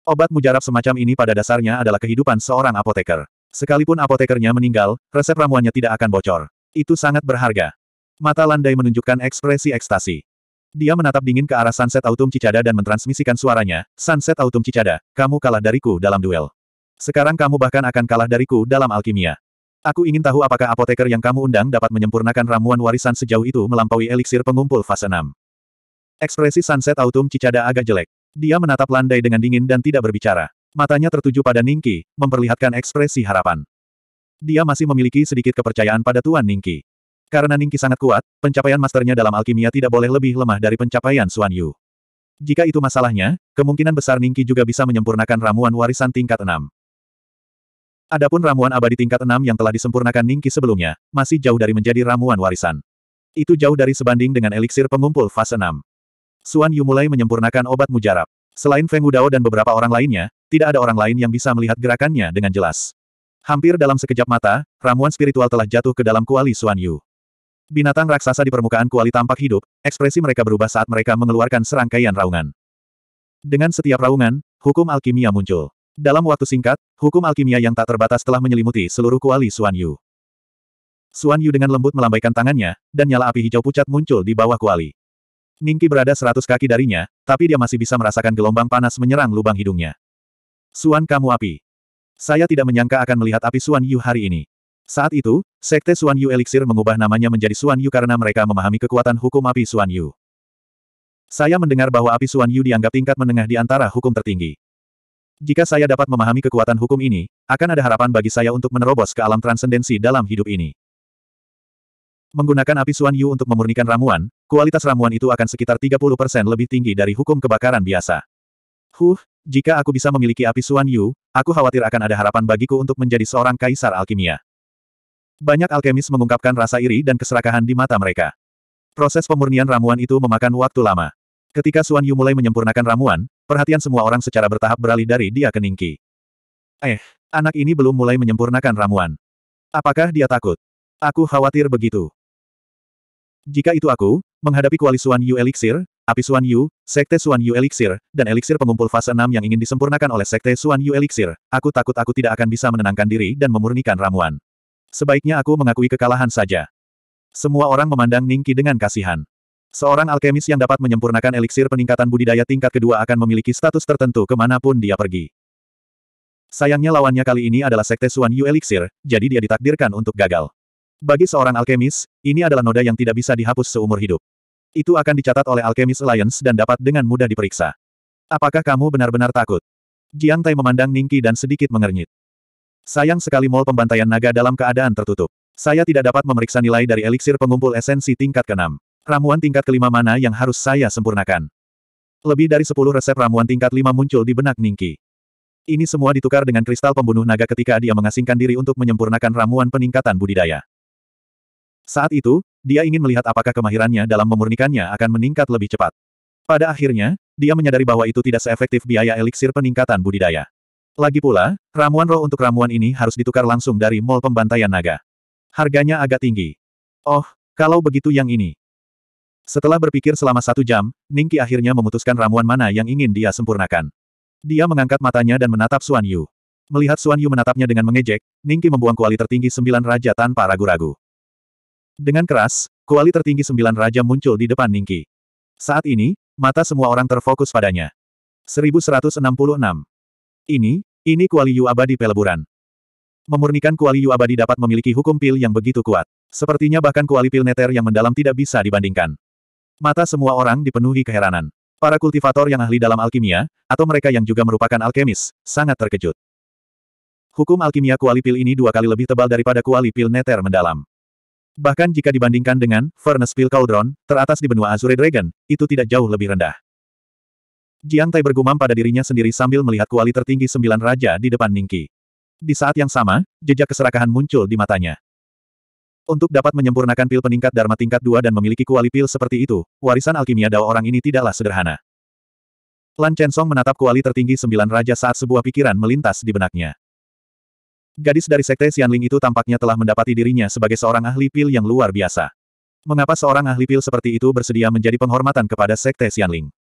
Obat mujarab semacam ini pada dasarnya adalah kehidupan seorang apoteker. Sekalipun apotekernya meninggal, resep ramuannya tidak akan bocor. Itu sangat berharga. Mata landai menunjukkan ekspresi ekstasi. Dia menatap dingin ke arah Sunset Autumn Cicada dan mentransmisikan suaranya, Sunset Autumn Cicada, kamu kalah dariku dalam duel. Sekarang kamu bahkan akan kalah dariku dalam alkimia. Aku ingin tahu apakah apoteker yang kamu undang dapat menyempurnakan ramuan warisan sejauh itu melampaui eliksir pengumpul fase 6. Ekspresi Sunset Autumn Cicada agak jelek. Dia menatap landai dengan dingin dan tidak berbicara. Matanya tertuju pada Ningki, memperlihatkan ekspresi harapan. Dia masih memiliki sedikit kepercayaan pada Tuan Ningki. Karena Ningki sangat kuat, pencapaian masternya dalam alkimia tidak boleh lebih lemah dari pencapaian Xuan Yu. Jika itu masalahnya, kemungkinan besar Ningki juga bisa menyempurnakan ramuan warisan tingkat 6. Adapun ramuan abadi tingkat 6 yang telah disempurnakan Ningki sebelumnya, masih jauh dari menjadi ramuan warisan. Itu jauh dari sebanding dengan eliksir pengumpul fase 6. Xuan Yu mulai menyempurnakan obat mujarab. Selain Feng Wudao dan beberapa orang lainnya, tidak ada orang lain yang bisa melihat gerakannya dengan jelas. Hampir dalam sekejap mata, ramuan spiritual telah jatuh ke dalam kuali Xuan Yu. Binatang raksasa di permukaan kuali tampak hidup, ekspresi mereka berubah saat mereka mengeluarkan serangkaian raungan. Dengan setiap raungan, hukum alkimia muncul. Dalam waktu singkat, hukum alkimia yang tak terbatas telah menyelimuti seluruh kuali Suan Yu. Suan Yu dengan lembut melambaikan tangannya, dan nyala api hijau pucat muncul di bawah kuali. Ningki berada seratus kaki darinya, tapi dia masih bisa merasakan gelombang panas menyerang lubang hidungnya. Suan kamu api. Saya tidak menyangka akan melihat api Suan Yu hari ini. Saat itu, Sekte Suan Yu Elixir mengubah namanya menjadi Suan Yu karena mereka memahami kekuatan hukum api Suan Yu. Saya mendengar bahwa api Suan Yu dianggap tingkat menengah di antara hukum tertinggi. Jika saya dapat memahami kekuatan hukum ini, akan ada harapan bagi saya untuk menerobos ke alam transendensi dalam hidup ini. Menggunakan api Suan Yu untuk memurnikan ramuan, kualitas ramuan itu akan sekitar 30% lebih tinggi dari hukum kebakaran biasa. Huh, jika aku bisa memiliki api Suan Yu, aku khawatir akan ada harapan bagiku untuk menjadi seorang kaisar alkimia. Banyak alkemis mengungkapkan rasa iri dan keserakahan di mata mereka. Proses pemurnian ramuan itu memakan waktu lama. Ketika Suan Yu mulai menyempurnakan ramuan, perhatian semua orang secara bertahap beralih dari dia ke Ningki. Eh, anak ini belum mulai menyempurnakan ramuan. Apakah dia takut? Aku khawatir begitu. Jika itu aku, menghadapi kuali Suan Yu Elixir, api Suan Yu, Sekte Suan Yu Elixir, dan Elixir pengumpul fase 6 yang ingin disempurnakan oleh Sekte Suan Yu Elixir, aku takut aku tidak akan bisa menenangkan diri dan memurnikan ramuan. Sebaiknya aku mengakui kekalahan saja. Semua orang memandang Ningki dengan kasihan. Seorang alkemis yang dapat menyempurnakan eliksir peningkatan budidaya tingkat kedua akan memiliki status tertentu kemanapun dia pergi. Sayangnya lawannya kali ini adalah Sekte Suan Yu Elixir, jadi dia ditakdirkan untuk gagal. Bagi seorang alkemis, ini adalah noda yang tidak bisa dihapus seumur hidup. Itu akan dicatat oleh Alkemis Alliance dan dapat dengan mudah diperiksa. Apakah kamu benar-benar takut? Jiang Tai memandang Ningki dan sedikit mengernyit. Sayang sekali mall pembantaian naga dalam keadaan tertutup. Saya tidak dapat memeriksa nilai dari eliksir pengumpul esensi tingkat ke-6. Ramuan tingkat kelima mana yang harus saya sempurnakan? Lebih dari 10 resep ramuan tingkat 5 muncul di benak Ningki. Ini semua ditukar dengan kristal pembunuh naga ketika dia mengasingkan diri untuk menyempurnakan ramuan peningkatan budidaya. Saat itu, dia ingin melihat apakah kemahirannya dalam memurnikannya akan meningkat lebih cepat. Pada akhirnya, dia menyadari bahwa itu tidak seefektif biaya eliksir peningkatan budidaya. Lagi pula, ramuan roh untuk ramuan ini harus ditukar langsung dari mall pembantaian naga. Harganya agak tinggi. Oh, kalau begitu yang ini. Setelah berpikir selama satu jam, Ningki akhirnya memutuskan ramuan mana yang ingin dia sempurnakan. Dia mengangkat matanya dan menatap Suan Yu. Melihat Suan Yu menatapnya dengan mengejek, Ningki membuang kuali tertinggi sembilan raja tanpa ragu-ragu. Dengan keras, kuali tertinggi sembilan raja muncul di depan Ningki. Saat ini, mata semua orang terfokus padanya. 1166. Ini, ini kuali yu abadi peleburan. Memurnikan kuali yu abadi dapat memiliki hukum pil yang begitu kuat. Sepertinya bahkan kuali pil neter yang mendalam tidak bisa dibandingkan. Mata semua orang dipenuhi keheranan. Para kultivator yang ahli dalam alkimia, atau mereka yang juga merupakan alkemis, sangat terkejut. Hukum alkimia kuali pil ini dua kali lebih tebal daripada kuali pil neter mendalam. Bahkan jika dibandingkan dengan furnace pil cauldron, teratas di benua Azure Dragon, itu tidak jauh lebih rendah. Jiang Tai bergumam pada dirinya sendiri sambil melihat kuali tertinggi sembilan raja di depan Ningki. Di saat yang sama, jejak keserakahan muncul di matanya. Untuk dapat menyempurnakan pil peningkat Dharma tingkat dua dan memiliki kuali pil seperti itu, warisan alkimia Dao orang ini tidaklah sederhana. Lan Chensong menatap kuali tertinggi sembilan raja saat sebuah pikiran melintas di benaknya. Gadis dari sekte Xianling itu tampaknya telah mendapati dirinya sebagai seorang ahli pil yang luar biasa. Mengapa seorang ahli pil seperti itu bersedia menjadi penghormatan kepada sekte Xianling?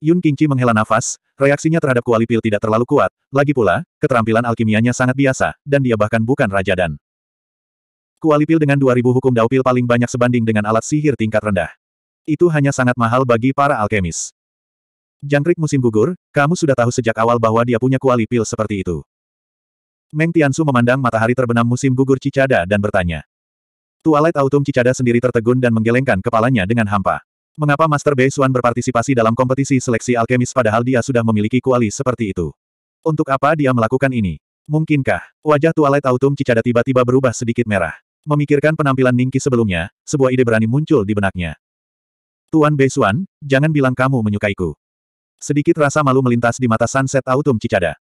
Yun Qingqi menghela nafas, reaksinya terhadap kuali pil tidak terlalu kuat, lagi pula, keterampilan alkimianya sangat biasa, dan dia bahkan bukan Raja Dan. pil dengan 2000 hukum pil paling banyak sebanding dengan alat sihir tingkat rendah. Itu hanya sangat mahal bagi para alkemis. Jangkrik musim gugur, kamu sudah tahu sejak awal bahwa dia punya kuali pil seperti itu. Meng Tiansu memandang matahari terbenam musim gugur Cicada dan bertanya. Tualet autumn Cicada sendiri tertegun dan menggelengkan kepalanya dengan hampa. Mengapa Master Bei Xuan berpartisipasi dalam kompetisi seleksi alkemis padahal dia sudah memiliki kuali seperti itu? Untuk apa dia melakukan ini? Mungkinkah? Wajah Twilight Autumn Cicada tiba-tiba berubah sedikit merah. Memikirkan penampilan Ningki sebelumnya, sebuah ide berani muncul di benaknya. Tuan Bei Xuan, jangan bilang kamu menyukaiku. Sedikit rasa malu melintas di mata Sunset Autumn Cicada.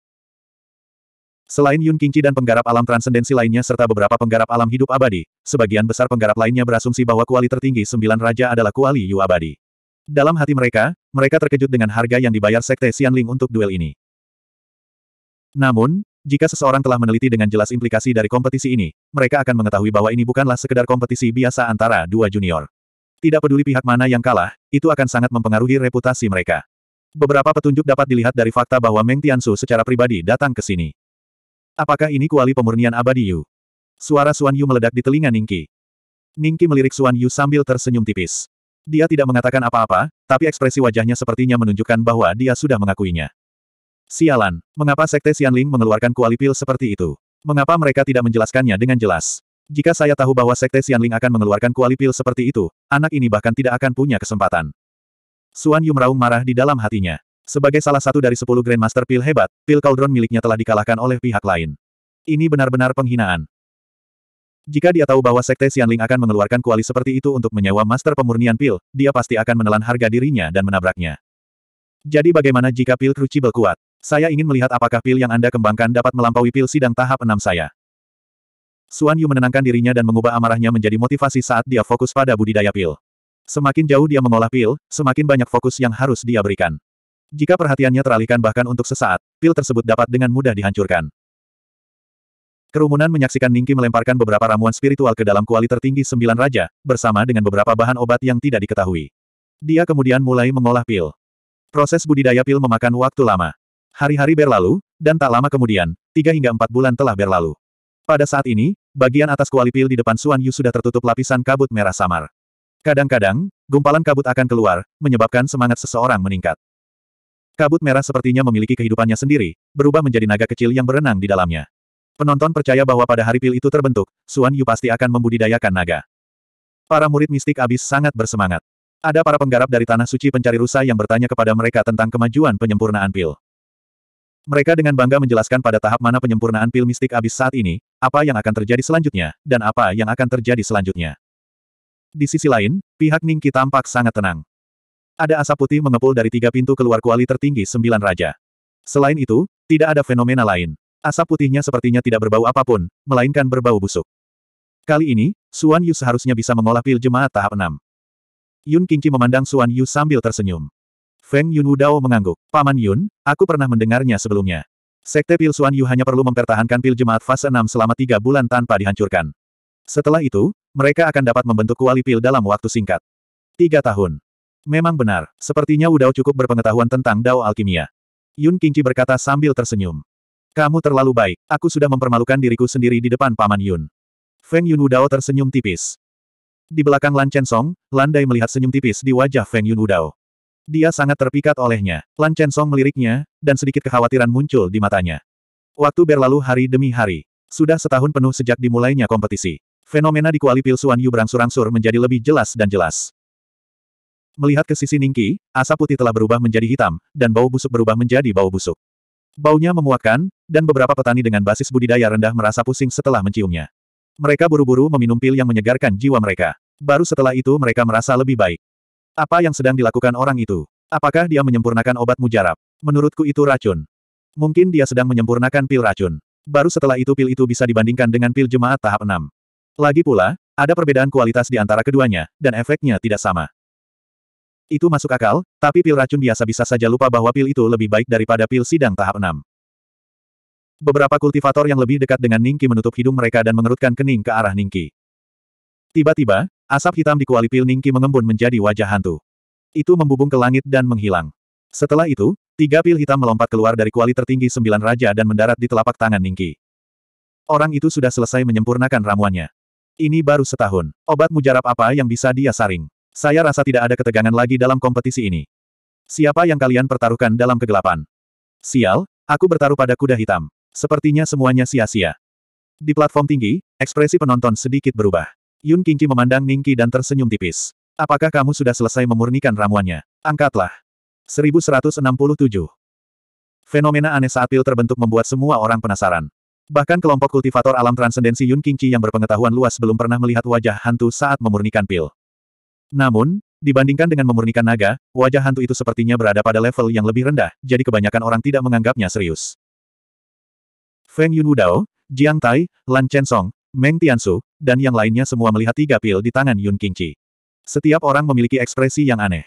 Selain Yun Qingqi dan penggarap alam transendensi lainnya serta beberapa penggarap alam hidup abadi, sebagian besar penggarap lainnya berasumsi bahwa kuali tertinggi sembilan raja adalah kuali Yu abadi. Dalam hati mereka, mereka terkejut dengan harga yang dibayar Sekte Xianling untuk duel ini. Namun, jika seseorang telah meneliti dengan jelas implikasi dari kompetisi ini, mereka akan mengetahui bahwa ini bukanlah sekedar kompetisi biasa antara dua junior. Tidak peduli pihak mana yang kalah, itu akan sangat mempengaruhi reputasi mereka. Beberapa petunjuk dapat dilihat dari fakta bahwa Meng Tiansu secara pribadi datang ke sini. Apakah ini kuali pemurnian abadi Yu? Suara Suan Yu meledak di telinga Ningki. Ningki melirik Suan Yu sambil tersenyum tipis. Dia tidak mengatakan apa-apa, tapi ekspresi wajahnya sepertinya menunjukkan bahwa dia sudah mengakuinya. Sialan, mengapa Sekte Xianling mengeluarkan kuali pil seperti itu? Mengapa mereka tidak menjelaskannya dengan jelas? Jika saya tahu bahwa Sekte Xianling akan mengeluarkan kuali pil seperti itu, anak ini bahkan tidak akan punya kesempatan. Suan Yu meraung marah di dalam hatinya. Sebagai salah satu dari sepuluh Grandmaster Pil hebat, pil Cauldron miliknya telah dikalahkan oleh pihak lain. Ini benar-benar penghinaan. Jika dia tahu bahwa Sekte Xianling akan mengeluarkan kuali seperti itu untuk menyewa Master Pemurnian Pil, dia pasti akan menelan harga dirinya dan menabraknya. Jadi bagaimana jika pil Crucible kuat? Saya ingin melihat apakah pil yang Anda kembangkan dapat melampaui pil sidang tahap 6 saya. Suan Yu menenangkan dirinya dan mengubah amarahnya menjadi motivasi saat dia fokus pada budidaya pil. Semakin jauh dia mengolah pil, semakin banyak fokus yang harus dia berikan. Jika perhatiannya teralihkan bahkan untuk sesaat, pil tersebut dapat dengan mudah dihancurkan. Kerumunan menyaksikan Ningki melemparkan beberapa ramuan spiritual ke dalam kuali tertinggi sembilan raja, bersama dengan beberapa bahan obat yang tidak diketahui. Dia kemudian mulai mengolah pil. Proses budidaya pil memakan waktu lama. Hari-hari berlalu, dan tak lama kemudian, tiga hingga empat bulan telah berlalu. Pada saat ini, bagian atas kuali pil di depan Suan Yu sudah tertutup lapisan kabut merah samar. Kadang-kadang, gumpalan kabut akan keluar, menyebabkan semangat seseorang meningkat. Kabut merah sepertinya memiliki kehidupannya sendiri, berubah menjadi naga kecil yang berenang di dalamnya. Penonton percaya bahwa pada hari pil itu terbentuk, Suan Yu pasti akan membudidayakan naga. Para murid mistik abis sangat bersemangat. Ada para penggarap dari Tanah Suci Pencari Rusa yang bertanya kepada mereka tentang kemajuan penyempurnaan pil. Mereka dengan bangga menjelaskan pada tahap mana penyempurnaan pil mistik abis saat ini, apa yang akan terjadi selanjutnya, dan apa yang akan terjadi selanjutnya. Di sisi lain, pihak Ning Ki tampak sangat tenang. Ada asap putih mengepul dari tiga pintu keluar kuali tertinggi sembilan raja. Selain itu, tidak ada fenomena lain. Asap putihnya sepertinya tidak berbau apapun, melainkan berbau busuk. Kali ini, Suan Yu seharusnya bisa mengolah pil jemaat tahap enam. Yun Qingqi memandang Suan Yu sambil tersenyum. Feng Yun Wudao mengangguk. Paman Yun, aku pernah mendengarnya sebelumnya. Sekte pil Suan Yu hanya perlu mempertahankan pil jemaat fase enam selama tiga bulan tanpa dihancurkan. Setelah itu, mereka akan dapat membentuk kuali pil dalam waktu singkat. Tiga tahun. Memang benar, sepertinya Wudao cukup berpengetahuan tentang Dao Alkimia. Yun Qingqi berkata sambil tersenyum. Kamu terlalu baik, aku sudah mempermalukan diriku sendiri di depan Paman Yun. Feng Yun Wudao tersenyum tipis. Di belakang Lan Chen Song, Landai melihat senyum tipis di wajah Feng Yun Wudao. Dia sangat terpikat olehnya. Lan Chen Song meliriknya, dan sedikit kekhawatiran muncul di matanya. Waktu berlalu hari demi hari. Sudah setahun penuh sejak dimulainya kompetisi. Fenomena di Kuali Pilsuan Yu berangsur-angsur menjadi lebih jelas dan jelas. Melihat ke sisi Ningki, asap putih telah berubah menjadi hitam, dan bau busuk berubah menjadi bau busuk. Baunya memuakkan, dan beberapa petani dengan basis budidaya rendah merasa pusing setelah menciumnya. Mereka buru-buru meminum pil yang menyegarkan jiwa mereka. Baru setelah itu mereka merasa lebih baik. Apa yang sedang dilakukan orang itu? Apakah dia menyempurnakan obat mujarab? Menurutku itu racun. Mungkin dia sedang menyempurnakan pil racun. Baru setelah itu pil itu bisa dibandingkan dengan pil jemaat tahap 6. Lagi pula, ada perbedaan kualitas di antara keduanya, dan efeknya tidak sama. Itu masuk akal, tapi pil racun biasa bisa saja lupa bahwa pil itu lebih baik daripada pil sidang tahap 6. Beberapa kultivator yang lebih dekat dengan Ningki menutup hidung mereka dan mengerutkan kening ke arah Ningki. Tiba-tiba, asap hitam di kuali pil Ningki mengembun menjadi wajah hantu. Itu membubung ke langit dan menghilang. Setelah itu, tiga pil hitam melompat keluar dari kuali tertinggi sembilan raja dan mendarat di telapak tangan Ningki. Orang itu sudah selesai menyempurnakan ramuannya. Ini baru setahun. Obat mujarab apa yang bisa dia saring? Saya rasa tidak ada ketegangan lagi dalam kompetisi ini. Siapa yang kalian pertaruhkan dalam kegelapan? Sial, aku bertaruh pada kuda hitam. Sepertinya semuanya sia-sia. Di platform tinggi, ekspresi penonton sedikit berubah. Yun Qingqi memandang Ningqi dan tersenyum tipis. Apakah kamu sudah selesai memurnikan ramuannya? Angkatlah. 1167. Fenomena aneh saat pil terbentuk membuat semua orang penasaran. Bahkan kelompok kultivator alam transendensi Yun Qingqi yang berpengetahuan luas belum pernah melihat wajah hantu saat memurnikan pil. Namun, dibandingkan dengan memurnikan naga, wajah hantu itu sepertinya berada pada level yang lebih rendah, jadi kebanyakan orang tidak menganggapnya serius. Feng Yun Wudao, Jiang Tai, Lan Chen Song, Meng Tiansu, dan yang lainnya semua melihat tiga pil di tangan Yun Qingqi. Setiap orang memiliki ekspresi yang aneh.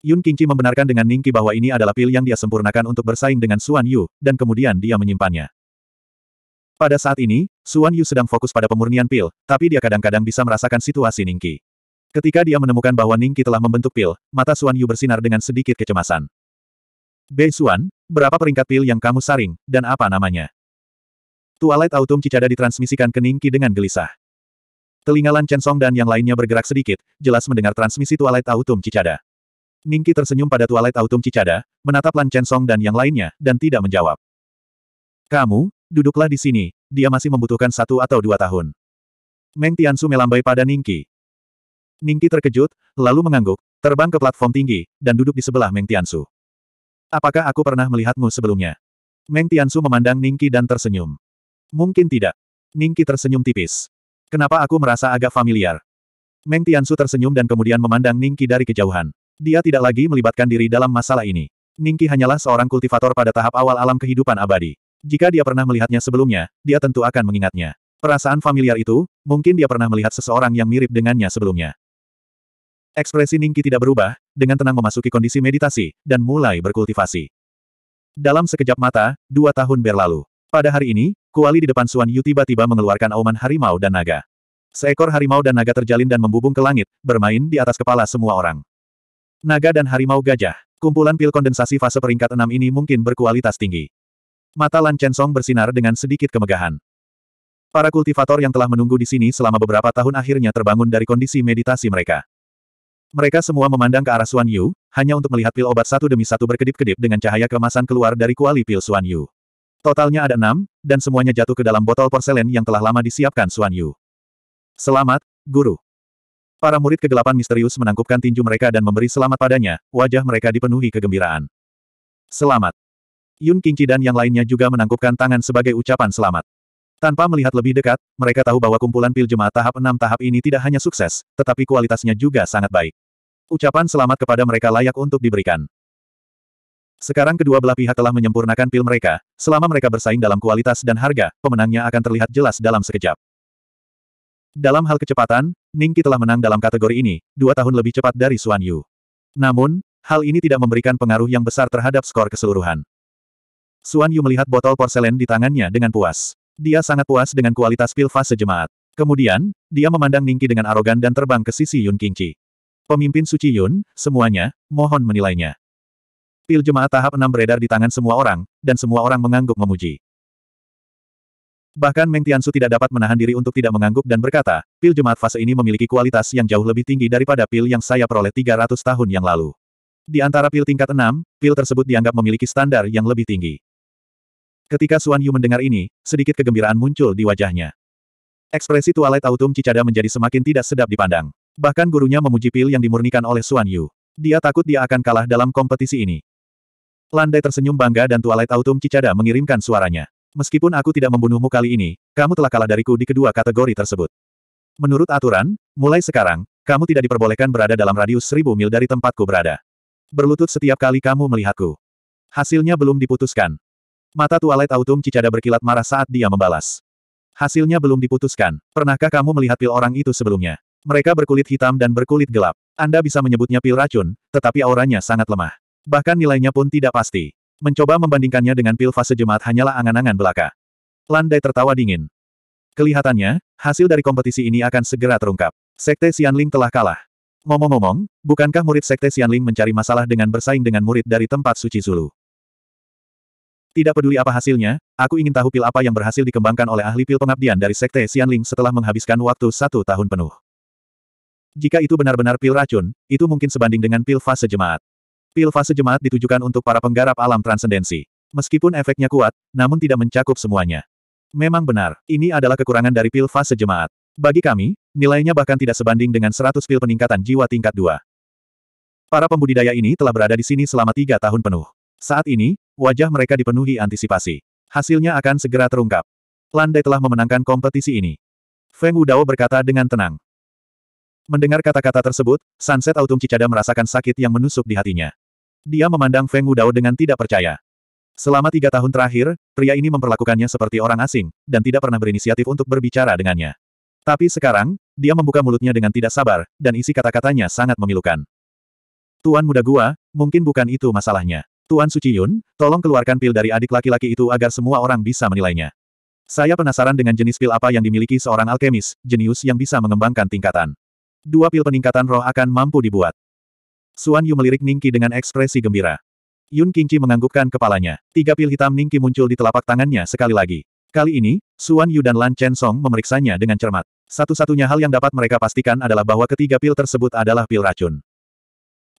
Yun Qingqi membenarkan dengan Ningqi bahwa ini adalah pil yang dia sempurnakan untuk bersaing dengan Xuan Yu, dan kemudian dia menyimpannya. Pada saat ini, Xuan Yu sedang fokus pada pemurnian pil, tapi dia kadang-kadang bisa merasakan situasi Ningqi. Ketika dia menemukan bahwa Ningki telah membentuk pil, mata Xuan Yu bersinar dengan sedikit kecemasan. Bei Xuan, berapa peringkat pil yang kamu saring, dan apa namanya? Tualet Autumn Cicada ditransmisikan ke Ningki dengan gelisah. Telinga Lan Chen Song dan yang lainnya bergerak sedikit, jelas mendengar transmisi Tualet Autumn Cicada. Ningki tersenyum pada Tualet Autumn Cicada, menatap Lan Chen Song dan yang lainnya, dan tidak menjawab. Kamu, duduklah di sini, dia masih membutuhkan satu atau dua tahun. Meng Tiansu melambai pada Ningki, Ningki terkejut, lalu mengangguk, terbang ke platform tinggi, dan duduk di sebelah Meng Tiansu. Apakah aku pernah melihatmu sebelumnya? Meng Tiansu memandang Ningki dan tersenyum. Mungkin tidak. Ningki tersenyum tipis. Kenapa aku merasa agak familiar? Meng Tiansu tersenyum dan kemudian memandang Ningki dari kejauhan. Dia tidak lagi melibatkan diri dalam masalah ini. Ningki hanyalah seorang kultivator pada tahap awal alam kehidupan abadi. Jika dia pernah melihatnya sebelumnya, dia tentu akan mengingatnya. Perasaan familiar itu, mungkin dia pernah melihat seseorang yang mirip dengannya sebelumnya. Ekspresi Ningki tidak berubah, dengan tenang memasuki kondisi meditasi, dan mulai berkultivasi. Dalam sekejap mata, dua tahun berlalu. Pada hari ini, kuali di depan Suan Yu tiba-tiba mengeluarkan auman harimau dan naga. Seekor harimau dan naga terjalin dan membubung ke langit, bermain di atas kepala semua orang. Naga dan harimau gajah. Kumpulan pil kondensasi fase peringkat enam ini mungkin berkualitas tinggi. Mata Lan Chen Song bersinar dengan sedikit kemegahan. Para kultivator yang telah menunggu di sini selama beberapa tahun akhirnya terbangun dari kondisi meditasi mereka. Mereka semua memandang ke arah Suan Yu, hanya untuk melihat pil obat satu demi satu berkedip-kedip dengan cahaya kemasan keluar dari kuali pil Suan Yu. Totalnya ada enam, dan semuanya jatuh ke dalam botol porselen yang telah lama disiapkan Suan Yu. Selamat, Guru. Para murid kegelapan misterius menangkupkan tinju mereka dan memberi selamat padanya, wajah mereka dipenuhi kegembiraan. Selamat. Yun Qingqi dan yang lainnya juga menangkupkan tangan sebagai ucapan selamat. Tanpa melihat lebih dekat, mereka tahu bahwa kumpulan pil jemaat tahap 6 tahap ini tidak hanya sukses, tetapi kualitasnya juga sangat baik. Ucapan selamat kepada mereka layak untuk diberikan. Sekarang kedua belah pihak telah menyempurnakan pil mereka, selama mereka bersaing dalam kualitas dan harga, pemenangnya akan terlihat jelas dalam sekejap. Dalam hal kecepatan, Ningki telah menang dalam kategori ini, dua tahun lebih cepat dari Suanyu. Yu. Namun, hal ini tidak memberikan pengaruh yang besar terhadap skor keseluruhan. Suanyu Yu melihat botol porselen di tangannya dengan puas. Dia sangat puas dengan kualitas pil fase sejemaat. Kemudian, dia memandang Ningki dengan arogan dan terbang ke sisi Yun Kingchi. Pemimpin Suci Yun, semuanya, mohon menilainya. Pil jemaat tahap 6 beredar di tangan semua orang, dan semua orang mengangguk memuji. Bahkan Meng Tiansu tidak dapat menahan diri untuk tidak mengangguk dan berkata, pil jemaat fase ini memiliki kualitas yang jauh lebih tinggi daripada pil yang saya peroleh 300 tahun yang lalu. Di antara pil tingkat 6, pil tersebut dianggap memiliki standar yang lebih tinggi. Ketika Suan Yu mendengar ini, sedikit kegembiraan muncul di wajahnya. Ekspresi Twilight Autumn Cicada menjadi semakin tidak sedap dipandang. Bahkan gurunya memuji pil yang dimurnikan oleh Suan Yu. Dia takut dia akan kalah dalam kompetisi ini. Landai tersenyum bangga dan Twilight Autumn Cicada mengirimkan suaranya. Meskipun aku tidak membunuhmu kali ini, kamu telah kalah dariku di kedua kategori tersebut. Menurut aturan, mulai sekarang, kamu tidak diperbolehkan berada dalam radius seribu mil dari tempatku berada. Berlutut setiap kali kamu melihatku. Hasilnya belum diputuskan. Mata Tualet Autumn Cicada berkilat marah saat dia membalas. Hasilnya belum diputuskan. Pernahkah kamu melihat pil orang itu sebelumnya? Mereka berkulit hitam dan berkulit gelap. Anda bisa menyebutnya pil racun, tetapi auranya sangat lemah. Bahkan nilainya pun tidak pasti. Mencoba membandingkannya dengan pil fase jemaat hanyalah angan-angan belaka. Landai tertawa dingin. Kelihatannya, hasil dari kompetisi ini akan segera terungkap. Sekte Xianling telah kalah. Ngomong-ngomong, bukankah murid Sekte Xianling mencari masalah dengan bersaing dengan murid dari tempat suci Zulu? Tidak peduli apa hasilnya, aku ingin tahu pil apa yang berhasil dikembangkan oleh ahli pil pengabdian dari Sekte Xianling setelah menghabiskan waktu satu tahun penuh. Jika itu benar-benar pil racun, itu mungkin sebanding dengan pil fase jemaat. Pil fase jemaat ditujukan untuk para penggarap alam transendensi. Meskipun efeknya kuat, namun tidak mencakup semuanya. Memang benar, ini adalah kekurangan dari pil fase jemaat. Bagi kami, nilainya bahkan tidak sebanding dengan 100 pil peningkatan jiwa tingkat 2. Para pembudidaya ini telah berada di sini selama tiga tahun penuh. Saat ini, Wajah mereka dipenuhi antisipasi. Hasilnya akan segera terungkap. Landai telah memenangkan kompetisi ini. Feng Wudao berkata dengan tenang. Mendengar kata-kata tersebut, Sunset Autumn Cicada merasakan sakit yang menusuk di hatinya. Dia memandang Feng Wudao dengan tidak percaya. Selama tiga tahun terakhir, pria ini memperlakukannya seperti orang asing, dan tidak pernah berinisiatif untuk berbicara dengannya. Tapi sekarang, dia membuka mulutnya dengan tidak sabar, dan isi kata-katanya sangat memilukan. Tuan muda gua, mungkin bukan itu masalahnya. Tuan Suci Yun, tolong keluarkan pil dari adik laki-laki itu agar semua orang bisa menilainya. Saya penasaran dengan jenis pil apa yang dimiliki seorang alkemis, jenius yang bisa mengembangkan tingkatan. Dua pil peningkatan roh akan mampu dibuat. Suan Yu melirik Ningki dengan ekspresi gembira. Yun Qingqi menganggukkan kepalanya. Tiga pil hitam Ningki muncul di telapak tangannya sekali lagi. Kali ini, Suan Yu dan Lan Chen Song memeriksanya dengan cermat. Satu-satunya hal yang dapat mereka pastikan adalah bahwa ketiga pil tersebut adalah pil racun.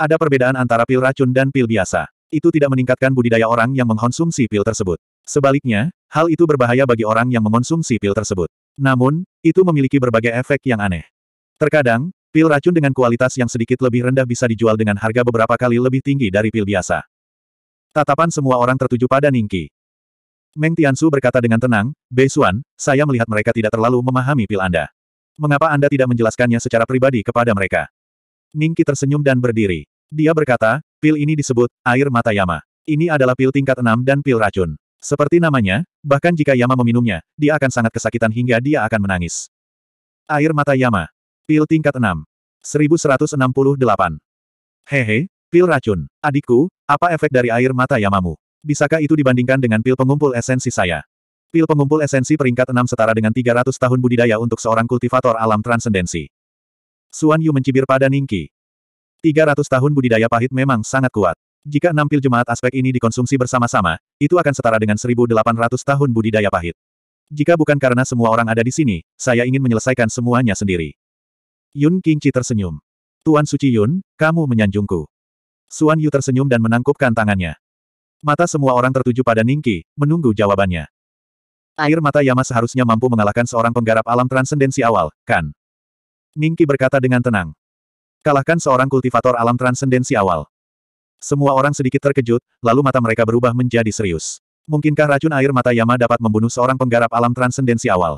Ada perbedaan antara pil racun dan pil biasa. Itu tidak meningkatkan budidaya orang yang mengkonsumsi pil tersebut. Sebaliknya, hal itu berbahaya bagi orang yang mengonsumsi pil tersebut. Namun, itu memiliki berbagai efek yang aneh. Terkadang, pil racun dengan kualitas yang sedikit lebih rendah bisa dijual dengan harga beberapa kali lebih tinggi dari pil biasa. Tatapan semua orang tertuju pada Ningki. Meng Tiansu berkata dengan tenang, Beisuan, saya melihat mereka tidak terlalu memahami pil Anda. Mengapa Anda tidak menjelaskannya secara pribadi kepada mereka? Ningki tersenyum dan berdiri. Dia berkata, Pil ini disebut, air mata Yama. Ini adalah pil tingkat 6 dan pil racun. Seperti namanya, bahkan jika Yama meminumnya, dia akan sangat kesakitan hingga dia akan menangis. Air mata Yama. Pil tingkat 6. 1168. Hehe, pil racun. Adikku, apa efek dari air mata Yamamu? Bisakah itu dibandingkan dengan pil pengumpul esensi saya? Pil pengumpul esensi peringkat 6 setara dengan 300 tahun budidaya untuk seorang kultivator alam transendensi. Suan Yu mencibir pada Ningki. 300 tahun budidaya pahit memang sangat kuat. Jika enam pil jemaat aspek ini dikonsumsi bersama-sama, itu akan setara dengan 1800 tahun budidaya pahit. Jika bukan karena semua orang ada di sini, saya ingin menyelesaikan semuanya sendiri. Yun Qingqi tersenyum. Tuan Suci Yun, kamu menyanjungku. Suan Yu tersenyum dan menangkupkan tangannya. Mata semua orang tertuju pada Ningqi, menunggu jawabannya. Air mata Yama seharusnya mampu mengalahkan seorang penggarap alam transendensi awal, kan? Ningqi berkata dengan tenang. Kalahkan seorang kultivator alam transendensi awal. Semua orang sedikit terkejut, lalu mata mereka berubah menjadi serius. Mungkinkah racun air mata Yama dapat membunuh seorang penggarap alam transendensi awal?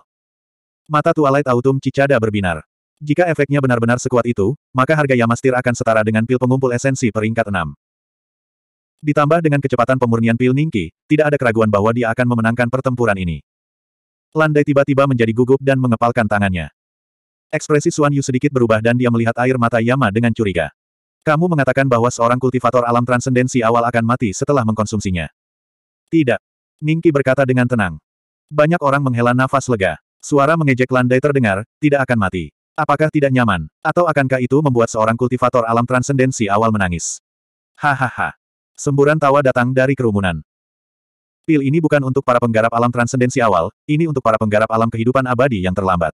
Mata Twilight Autum Cicada berbinar. Jika efeknya benar-benar sekuat itu, maka harga Yamastir akan setara dengan pil pengumpul esensi peringkat 6. Ditambah dengan kecepatan pemurnian pil Ningki, tidak ada keraguan bahwa dia akan memenangkan pertempuran ini. Landai tiba-tiba menjadi gugup dan mengepalkan tangannya. Ekspresi Suan Yu sedikit berubah dan dia melihat air mata Yama dengan curiga. Kamu mengatakan bahwa seorang kultivator alam transendensi awal akan mati setelah mengkonsumsinya. Tidak. Ningki berkata dengan tenang. Banyak orang menghela nafas lega. Suara mengejek landai terdengar, tidak akan mati. Apakah tidak nyaman? Atau akankah itu membuat seorang kultivator alam transendensi awal menangis? Hahaha. Semburan tawa datang dari kerumunan. Pil ini bukan untuk para penggarap alam transendensi awal, ini untuk para penggarap alam kehidupan abadi yang terlambat.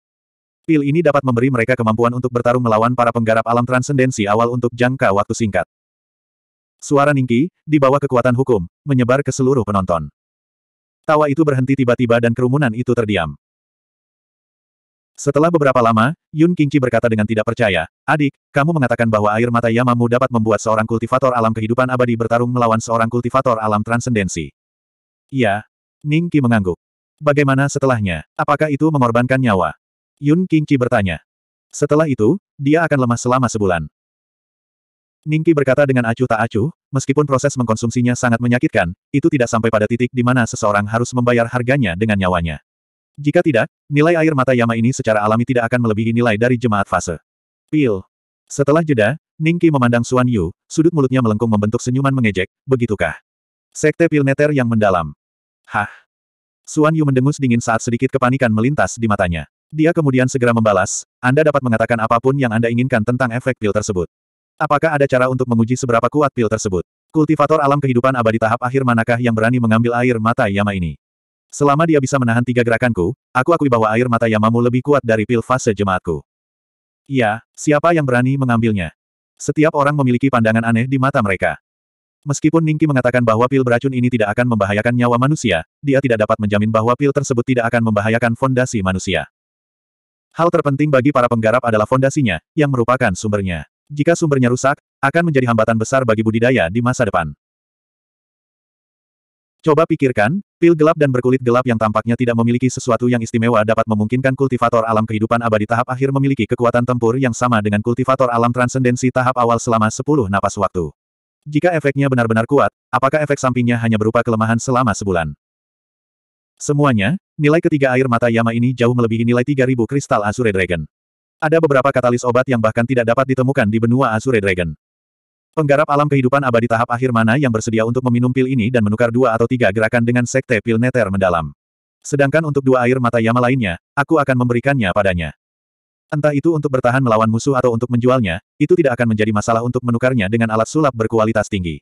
Pil ini dapat memberi mereka kemampuan untuk bertarung melawan para penggarap alam transendensi awal untuk jangka waktu singkat. Suara Ningki, di bawah kekuatan hukum, menyebar ke seluruh penonton. Tawa itu berhenti tiba-tiba dan kerumunan itu terdiam. Setelah beberapa lama, Yun Kingqi berkata dengan tidak percaya, Adik, kamu mengatakan bahwa air mata Yamamu dapat membuat seorang kultivator alam kehidupan abadi bertarung melawan seorang kultivator alam transendensi. Iya. Ningki mengangguk. Bagaimana setelahnya? Apakah itu mengorbankan nyawa? Yun Qingqi bertanya. Setelah itu, dia akan lemah selama sebulan. Ningki berkata dengan acuh tak acuh, meskipun proses mengkonsumsinya sangat menyakitkan, itu tidak sampai pada titik di mana seseorang harus membayar harganya dengan nyawanya. Jika tidak, nilai air mata Yama ini secara alami tidak akan melebihi nilai dari jemaat fase. Pil. Setelah jeda, Ningki memandang Suan Yu, sudut mulutnya melengkung membentuk senyuman mengejek, begitukah? Sekte pil neter yang mendalam. Hah. Suan Yu mendengus dingin saat sedikit kepanikan melintas di matanya. Dia kemudian segera membalas, Anda dapat mengatakan apapun yang Anda inginkan tentang efek pil tersebut. Apakah ada cara untuk menguji seberapa kuat pil tersebut? Kultivator alam kehidupan abadi tahap akhir manakah yang berani mengambil air mata Yama ini? Selama dia bisa menahan tiga gerakanku, aku akui bahwa air mata Yamamu lebih kuat dari pil fase jemaatku. Iya, siapa yang berani mengambilnya? Setiap orang memiliki pandangan aneh di mata mereka. Meskipun Ningki mengatakan bahwa pil beracun ini tidak akan membahayakan nyawa manusia, dia tidak dapat menjamin bahwa pil tersebut tidak akan membahayakan fondasi manusia. Hal terpenting bagi para penggarap adalah fondasinya, yang merupakan sumbernya. Jika sumbernya rusak, akan menjadi hambatan besar bagi budidaya di masa depan. Coba pikirkan, pil gelap dan berkulit gelap yang tampaknya tidak memiliki sesuatu yang istimewa dapat memungkinkan kultivator alam kehidupan abadi tahap akhir memiliki kekuatan tempur yang sama dengan kultivator alam transendensi tahap awal selama 10 napas waktu. Jika efeknya benar-benar kuat, apakah efek sampingnya hanya berupa kelemahan selama sebulan? Semuanya, Nilai ketiga air mata Yama ini jauh melebihi nilai 3000 kristal Azure Dragon. Ada beberapa katalis obat yang bahkan tidak dapat ditemukan di benua Azure Dragon. Penggarap alam kehidupan abadi tahap akhir mana yang bersedia untuk meminum pil ini dan menukar dua atau tiga gerakan dengan sekte pil neter mendalam. Sedangkan untuk dua air mata Yama lainnya, aku akan memberikannya padanya. Entah itu untuk bertahan melawan musuh atau untuk menjualnya, itu tidak akan menjadi masalah untuk menukarnya dengan alat sulap berkualitas tinggi.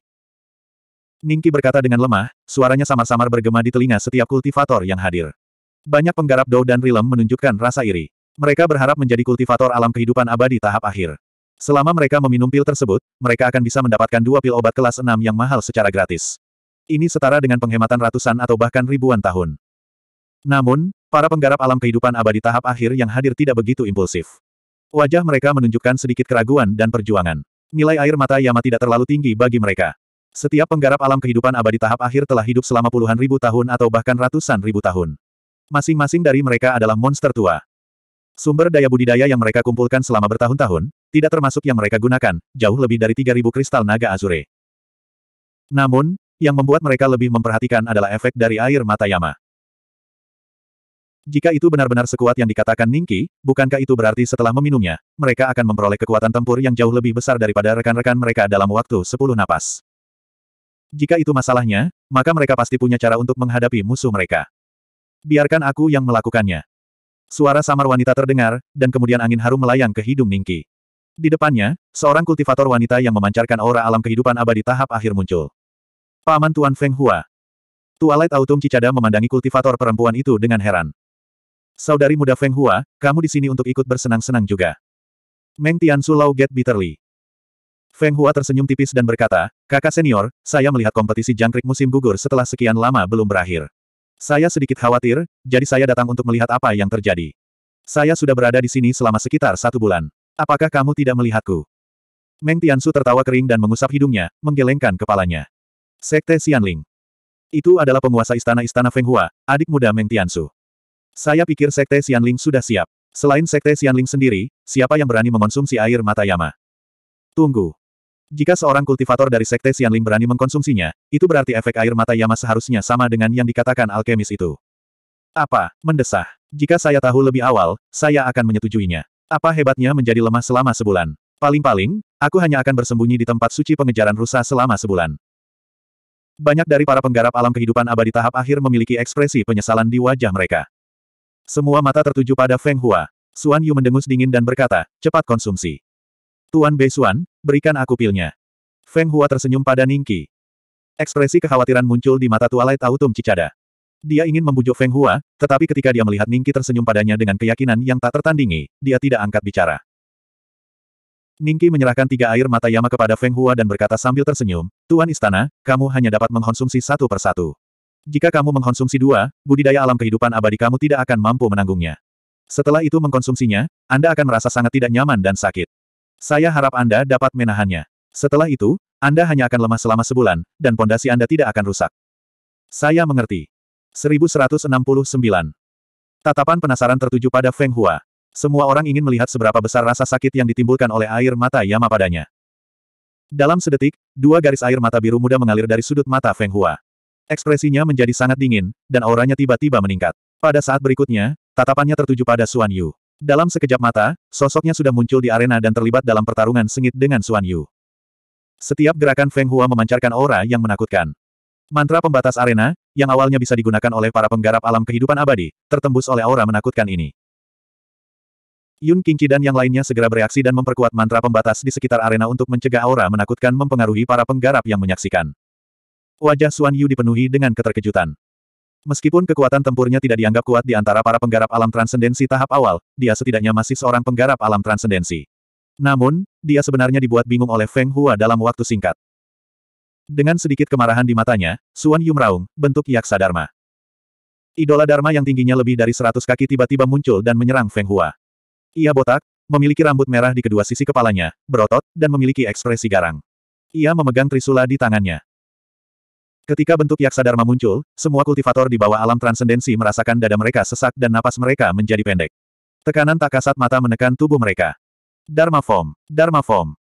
Ningki berkata dengan lemah, suaranya samar-samar bergema di telinga setiap kultivator yang hadir. Banyak penggarap Dou dan Rilem menunjukkan rasa iri. Mereka berharap menjadi kultivator alam kehidupan abadi tahap akhir. Selama mereka meminum pil tersebut, mereka akan bisa mendapatkan dua pil obat kelas 6 yang mahal secara gratis. Ini setara dengan penghematan ratusan atau bahkan ribuan tahun. Namun, para penggarap alam kehidupan abadi tahap akhir yang hadir tidak begitu impulsif. Wajah mereka menunjukkan sedikit keraguan dan perjuangan. Nilai air mata Yama tidak terlalu tinggi bagi mereka. Setiap penggarap alam kehidupan abadi tahap akhir telah hidup selama puluhan ribu tahun atau bahkan ratusan ribu tahun. Masing-masing dari mereka adalah monster tua. Sumber daya budidaya yang mereka kumpulkan selama bertahun-tahun, tidak termasuk yang mereka gunakan, jauh lebih dari 3.000 kristal naga azure. Namun, yang membuat mereka lebih memperhatikan adalah efek dari air mata Yama. Jika itu benar-benar sekuat yang dikatakan Ningki, bukankah itu berarti setelah meminumnya, mereka akan memperoleh kekuatan tempur yang jauh lebih besar daripada rekan-rekan mereka dalam waktu 10 napas. Jika itu masalahnya, maka mereka pasti punya cara untuk menghadapi musuh mereka. Biarkan aku yang melakukannya. Suara samar wanita terdengar, dan kemudian angin harum melayang ke hidung Ningki. Di depannya, seorang kultivator wanita yang memancarkan aura alam kehidupan abadi tahap akhir muncul. Paman Tuan Feng Hua. Tualet Autumn Cicada memandangi kultivator perempuan itu dengan heran. Saudari muda Feng Hua, kamu di sini untuk ikut bersenang-senang juga. Meng Lao get bitterly. Feng Hua tersenyum tipis dan berkata, kakak senior, saya melihat kompetisi jangkrik musim gugur setelah sekian lama belum berakhir. Saya sedikit khawatir, jadi saya datang untuk melihat apa yang terjadi. Saya sudah berada di sini selama sekitar satu bulan. Apakah kamu tidak melihatku? Meng Tiansu tertawa kering dan mengusap hidungnya, menggelengkan kepalanya. Sekte Xianling. Itu adalah penguasa istana-istana Feng Hua, adik muda Meng Tiansu. Saya pikir Sekte Xianling sudah siap. Selain Sekte Xianling sendiri, siapa yang berani mengonsumsi air mata Yama? Tunggu. Jika seorang kultivator dari Sekte Xianling berani mengkonsumsinya, itu berarti efek air mata Yama seharusnya sama dengan yang dikatakan alkemis itu. Apa? Mendesah. Jika saya tahu lebih awal, saya akan menyetujuinya. Apa hebatnya menjadi lemah selama sebulan? Paling-paling, aku hanya akan bersembunyi di tempat suci pengejaran rusa selama sebulan. Banyak dari para penggarap alam kehidupan abadi tahap akhir memiliki ekspresi penyesalan di wajah mereka. Semua mata tertuju pada Feng Hua. Suan Yu mendengus dingin dan berkata, cepat konsumsi. Tuan Beisuan, berikan aku pilnya. Feng Hua tersenyum pada Ningki. Ekspresi kekhawatiran muncul di mata Tualai Tautum Cicada. Dia ingin membujuk Feng Hua, tetapi ketika dia melihat Ningki tersenyum padanya dengan keyakinan yang tak tertandingi, dia tidak angkat bicara. Ningki menyerahkan tiga air mata Yama kepada Feng Hua dan berkata sambil tersenyum, Tuan Istana, kamu hanya dapat mengkonsumsi satu persatu. Jika kamu mengkonsumsi dua, budidaya alam kehidupan abadi kamu tidak akan mampu menanggungnya. Setelah itu mengkonsumsinya, Anda akan merasa sangat tidak nyaman dan sakit. Saya harap Anda dapat menahannya. Setelah itu, Anda hanya akan lemah selama sebulan, dan pondasi Anda tidak akan rusak. Saya mengerti. 1169. Tatapan penasaran tertuju pada Feng Hua. Semua orang ingin melihat seberapa besar rasa sakit yang ditimbulkan oleh air mata Yama padanya. Dalam sedetik, dua garis air mata biru muda mengalir dari sudut mata Feng Hua. Ekspresinya menjadi sangat dingin, dan auranya tiba-tiba meningkat. Pada saat berikutnya, tatapannya tertuju pada Suan Yu. Dalam sekejap mata, sosoknya sudah muncul di arena dan terlibat dalam pertarungan sengit dengan Xuan Yu. Setiap gerakan Feng Hua memancarkan aura yang menakutkan. Mantra pembatas arena, yang awalnya bisa digunakan oleh para penggarap alam kehidupan abadi, tertembus oleh aura menakutkan ini. Yun Qingqi dan yang lainnya segera bereaksi dan memperkuat mantra pembatas di sekitar arena untuk mencegah aura menakutkan mempengaruhi para penggarap yang menyaksikan. Wajah Xuan Yu dipenuhi dengan keterkejutan. Meskipun kekuatan tempurnya tidak dianggap kuat di antara para penggarap alam transendensi tahap awal, dia setidaknya masih seorang penggarap alam transendensi. Namun, dia sebenarnya dibuat bingung oleh Feng Hua dalam waktu singkat. Dengan sedikit kemarahan di matanya, Suan Yu meraung, bentuk Yaksa Dharma. Idola Dharma yang tingginya lebih dari seratus kaki tiba-tiba muncul dan menyerang Feng Hua. Ia botak, memiliki rambut merah di kedua sisi kepalanya, berotot, dan memiliki ekspresi garang. Ia memegang trisula di tangannya. Ketika bentuk Yaksa Dharma muncul, semua kultivator di bawah alam transendensi merasakan dada mereka sesak dan napas mereka menjadi pendek. Tekanan tak kasat mata menekan tubuh mereka. Dharma Form. Dharma Form.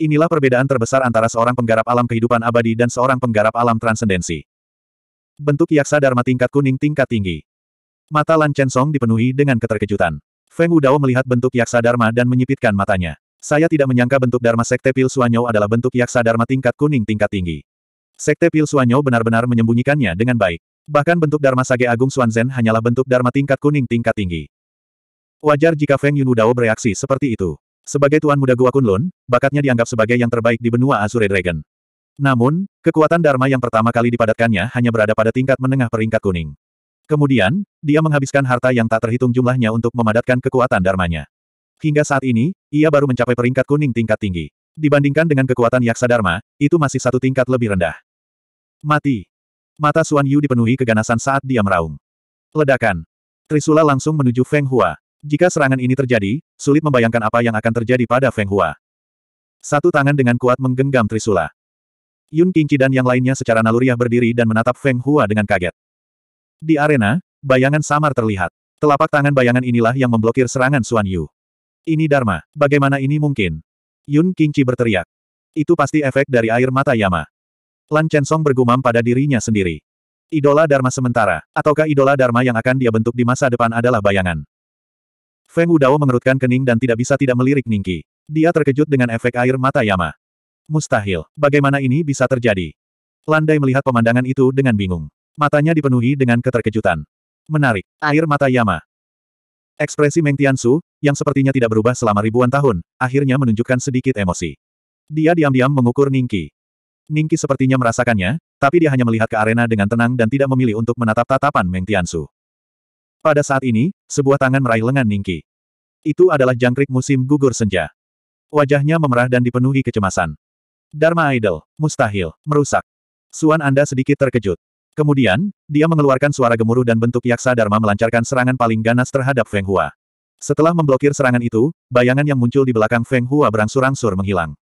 Inilah perbedaan terbesar antara seorang penggarap alam kehidupan abadi dan seorang penggarap alam transendensi. Bentuk Yaksa Dharma tingkat kuning tingkat tinggi. Mata Lan Chen Song dipenuhi dengan keterkejutan. Feng Udao melihat bentuk Yaksa Dharma dan menyipitkan matanya. Saya tidak menyangka bentuk Dharma Sekte Pil Suanyo adalah bentuk Yaksa Dharma tingkat kuning tingkat tinggi. Sekte Pil Suanyo benar-benar menyembunyikannya dengan baik. Bahkan bentuk Dharma Sage Agung Suanzen hanyalah bentuk Dharma tingkat kuning tingkat tinggi. Wajar jika Feng Yunudao bereaksi seperti itu. Sebagai tuan muda Gua Kunlun, bakatnya dianggap sebagai yang terbaik di benua Azure Dragon. Namun, kekuatan Dharma yang pertama kali dipadatkannya hanya berada pada tingkat menengah peringkat kuning. Kemudian, dia menghabiskan harta yang tak terhitung jumlahnya untuk memadatkan kekuatan dharmanya. Hingga saat ini, ia baru mencapai peringkat kuning tingkat tinggi. Dibandingkan dengan kekuatan Yaksa Dharma, itu masih satu tingkat lebih rendah. Mati. Mata Xuan Yu dipenuhi keganasan saat dia meraung. Ledakan. Trisula langsung menuju Feng Hua. Jika serangan ini terjadi, sulit membayangkan apa yang akan terjadi pada Feng Hua. Satu tangan dengan kuat menggenggam Trisula. Yun Qingqi dan yang lainnya secara naluriah berdiri dan menatap Feng Hua dengan kaget. Di arena, bayangan samar terlihat. Telapak tangan bayangan inilah yang memblokir serangan Xuan Yu. Ini Dharma, bagaimana ini mungkin? Yun Qingqi berteriak. Itu pasti efek dari air mata Yama. Lan Chen Song bergumam pada dirinya sendiri. Idola Dharma sementara, ataukah idola Dharma yang akan dia bentuk di masa depan adalah bayangan? Feng Udao mengerutkan kening dan tidak bisa tidak melirik Ningki. Dia terkejut dengan efek air mata Yama. Mustahil, bagaimana ini bisa terjadi? Landai melihat pemandangan itu dengan bingung. Matanya dipenuhi dengan keterkejutan. Menarik, air mata Yama. Ekspresi Meng Tiansu, yang sepertinya tidak berubah selama ribuan tahun, akhirnya menunjukkan sedikit emosi. Dia diam-diam mengukur Ningki. Ningki sepertinya merasakannya, tapi dia hanya melihat ke arena dengan tenang dan tidak memilih untuk menatap tatapan Meng Tiansu. Pada saat ini, sebuah tangan meraih lengan Ningki. Itu adalah jangkrik musim gugur senja. Wajahnya memerah dan dipenuhi kecemasan. Dharma Idol, mustahil, merusak. Suan Anda sedikit terkejut. Kemudian, dia mengeluarkan suara gemuruh dan bentuk yaksa Dharma melancarkan serangan paling ganas terhadap Feng Hua. Setelah memblokir serangan itu, bayangan yang muncul di belakang Feng Hua berangsur-angsur menghilang.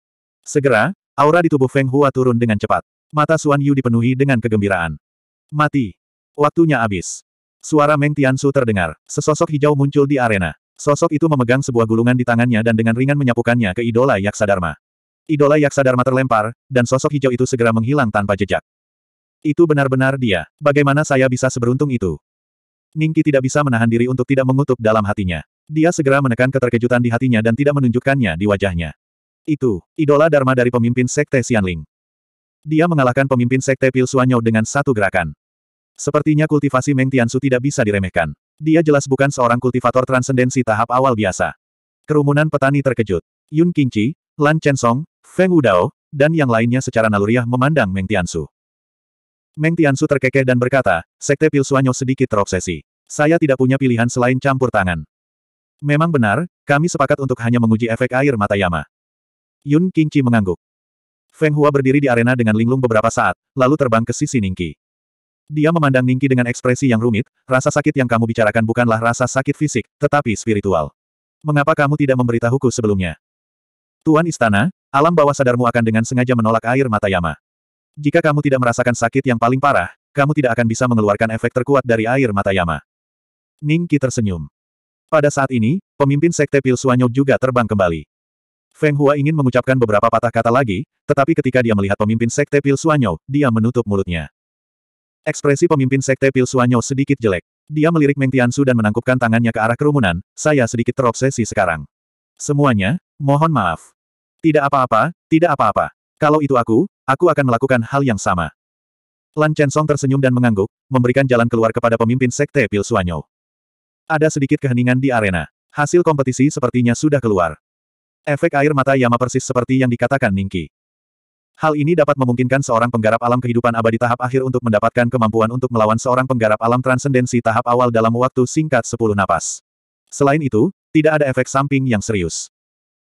Segera, Aura di tubuh Feng Hua turun dengan cepat. Mata Suan Yu dipenuhi dengan kegembiraan. Mati. Waktunya habis. Suara Meng Tian Su terdengar. Sesosok hijau muncul di arena. Sosok itu memegang sebuah gulungan di tangannya dan dengan ringan menyapukannya ke idola Yaksa Dharma. Idola Yaksa Dharma terlempar, dan sosok hijau itu segera menghilang tanpa jejak. Itu benar-benar dia. Bagaimana saya bisa seberuntung itu? Ningki tidak bisa menahan diri untuk tidak mengutuk dalam hatinya. Dia segera menekan keterkejutan di hatinya dan tidak menunjukkannya di wajahnya. Itu, idola Dharma dari pemimpin Sekte Xianling. Dia mengalahkan pemimpin Sekte Pil Suanyou dengan satu gerakan. Sepertinya kultivasi Meng Tiansu tidak bisa diremehkan. Dia jelas bukan seorang kultivator transendensi tahap awal biasa. Kerumunan petani terkejut. Yun Qingqi, Lan Chen Song, Feng Wudao, dan yang lainnya secara naluriah memandang Meng Tiansu. Meng Tiansu terkekeh dan berkata, Sekte Pil Pilsuanyo sedikit terobsesi. Saya tidak punya pilihan selain campur tangan. Memang benar, kami sepakat untuk hanya menguji efek air mata Yama. Yun Qingqi mengangguk. Feng Hua berdiri di arena dengan linglung beberapa saat, lalu terbang ke sisi Ningqi. Dia memandang Ningqi dengan ekspresi yang rumit, rasa sakit yang kamu bicarakan bukanlah rasa sakit fisik, tetapi spiritual. Mengapa kamu tidak memberitahuku sebelumnya? Tuan Istana, alam bawah sadarmu akan dengan sengaja menolak air mata Yama. Jika kamu tidak merasakan sakit yang paling parah, kamu tidak akan bisa mengeluarkan efek terkuat dari air mata Yama. Ningqi tersenyum. Pada saat ini, pemimpin Sekte Pil juga terbang kembali. Feng Hua ingin mengucapkan beberapa patah kata lagi, tetapi ketika dia melihat pemimpin Sekte Pil Suanyo, dia menutup mulutnya. Ekspresi pemimpin Sekte Pil Suanyo sedikit jelek. Dia melirik Meng Tiansu dan menangkupkan tangannya ke arah kerumunan, saya sedikit terobsesi sekarang. Semuanya, mohon maaf. Tidak apa-apa, tidak apa-apa. Kalau itu aku, aku akan melakukan hal yang sama. Lan Song tersenyum dan mengangguk, memberikan jalan keluar kepada pemimpin Sekte Pil Suanyo. Ada sedikit keheningan di arena. Hasil kompetisi sepertinya sudah keluar. Efek air mata Yama persis seperti yang dikatakan Ningki. Hal ini dapat memungkinkan seorang penggarap alam kehidupan abadi tahap akhir untuk mendapatkan kemampuan untuk melawan seorang penggarap alam transendensi tahap awal dalam waktu singkat 10 napas. Selain itu, tidak ada efek samping yang serius.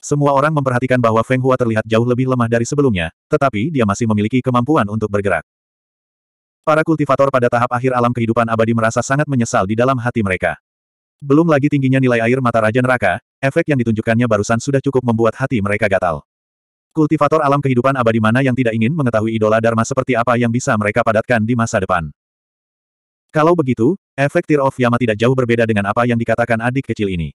Semua orang memperhatikan bahwa Feng Hua terlihat jauh lebih lemah dari sebelumnya, tetapi dia masih memiliki kemampuan untuk bergerak. Para kultivator pada tahap akhir alam kehidupan abadi merasa sangat menyesal di dalam hati mereka. Belum lagi tingginya nilai air mata Raja Neraka, efek yang ditunjukkannya barusan sudah cukup membuat hati mereka gatal. Kultivator alam kehidupan abadi mana yang tidak ingin mengetahui idola Dharma seperti apa yang bisa mereka padatkan di masa depan. Kalau begitu, efek Tear of Yama tidak jauh berbeda dengan apa yang dikatakan adik kecil ini.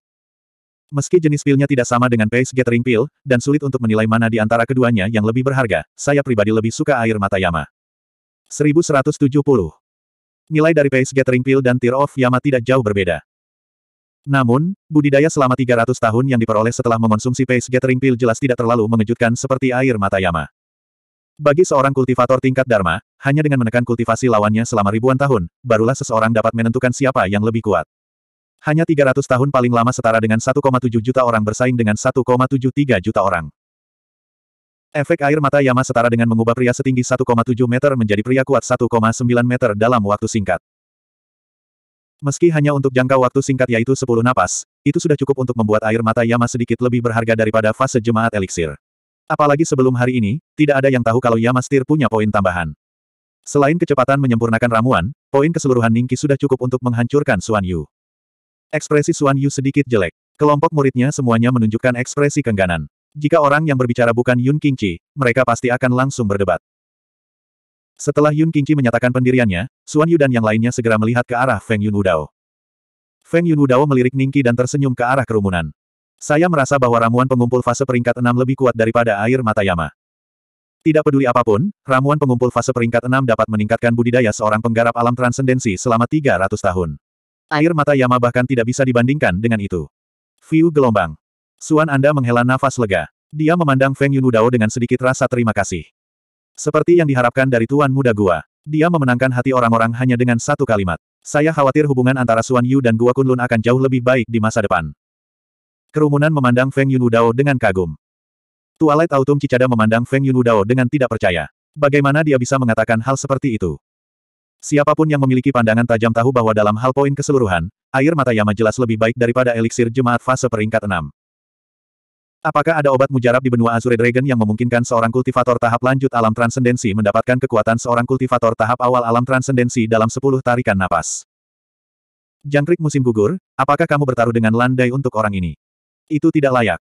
Meski jenis pilnya tidak sama dengan Pace Gathering Pill, dan sulit untuk menilai mana di antara keduanya yang lebih berharga, saya pribadi lebih suka air mata Yama. 1170 Nilai dari Pace Gathering Pill dan Tear of Yama tidak jauh berbeda. Namun, budidaya selama 300 tahun yang diperoleh setelah mengonsumsi pace gathering pill jelas tidak terlalu mengejutkan seperti air mata Yama. Bagi seorang kultivator tingkat Dharma, hanya dengan menekan kultivasi lawannya selama ribuan tahun, barulah seseorang dapat menentukan siapa yang lebih kuat. Hanya 300 tahun paling lama setara dengan 1,7 juta orang bersaing dengan 1,73 juta orang. Efek air mata Yama setara dengan mengubah pria setinggi 1,7 meter menjadi pria kuat 1,9 meter dalam waktu singkat. Meski hanya untuk jangka waktu singkat yaitu 10 napas, itu sudah cukup untuk membuat air mata Yama sedikit lebih berharga daripada fase jemaat eliksir. Apalagi sebelum hari ini, tidak ada yang tahu kalau Yama Stir punya poin tambahan. Selain kecepatan menyempurnakan ramuan, poin keseluruhan Ningki sudah cukup untuk menghancurkan Suan Yu. Ekspresi Suan Yu sedikit jelek. Kelompok muridnya semuanya menunjukkan ekspresi kengganan. Jika orang yang berbicara bukan Yun Qingqi, mereka pasti akan langsung berdebat. Setelah Yun Qingqi menyatakan pendiriannya, Xuan Yu dan yang lainnya segera melihat ke arah Feng Yun Udao. Feng Yun Udao melirik Ningqi dan tersenyum ke arah kerumunan. Saya merasa bahwa ramuan pengumpul fase peringkat enam lebih kuat daripada air mata Yama. Tidak peduli apapun, ramuan pengumpul fase peringkat enam dapat meningkatkan budidaya seorang penggarap alam transendensi selama 300 tahun. Air mata Yama bahkan tidak bisa dibandingkan dengan itu. View gelombang. Suan Anda menghela nafas lega. Dia memandang Feng Yun Yunudao dengan sedikit rasa terima kasih. Seperti yang diharapkan dari tuan muda gua. Dia memenangkan hati orang-orang hanya dengan satu kalimat. Saya khawatir hubungan antara Suan Yu dan Gua Kunlun akan jauh lebih baik di masa depan. Kerumunan memandang Feng Yunudao dengan kagum. Tualait Autumn Cicada memandang Feng Yunudao dengan tidak percaya. Bagaimana dia bisa mengatakan hal seperti itu? Siapapun yang memiliki pandangan tajam tahu bahwa dalam hal poin keseluruhan, air mata Yama jelas lebih baik daripada eliksir jemaat fase peringkat 6. Apakah ada obat mujarab di benua Azure Dragon yang memungkinkan seorang kultivator tahap lanjut alam transendensi mendapatkan kekuatan seorang kultivator tahap awal alam transendensi dalam sepuluh tarikan napas? Jangkrik musim gugur, apakah kamu bertaruh dengan landai untuk orang ini? Itu tidak layak.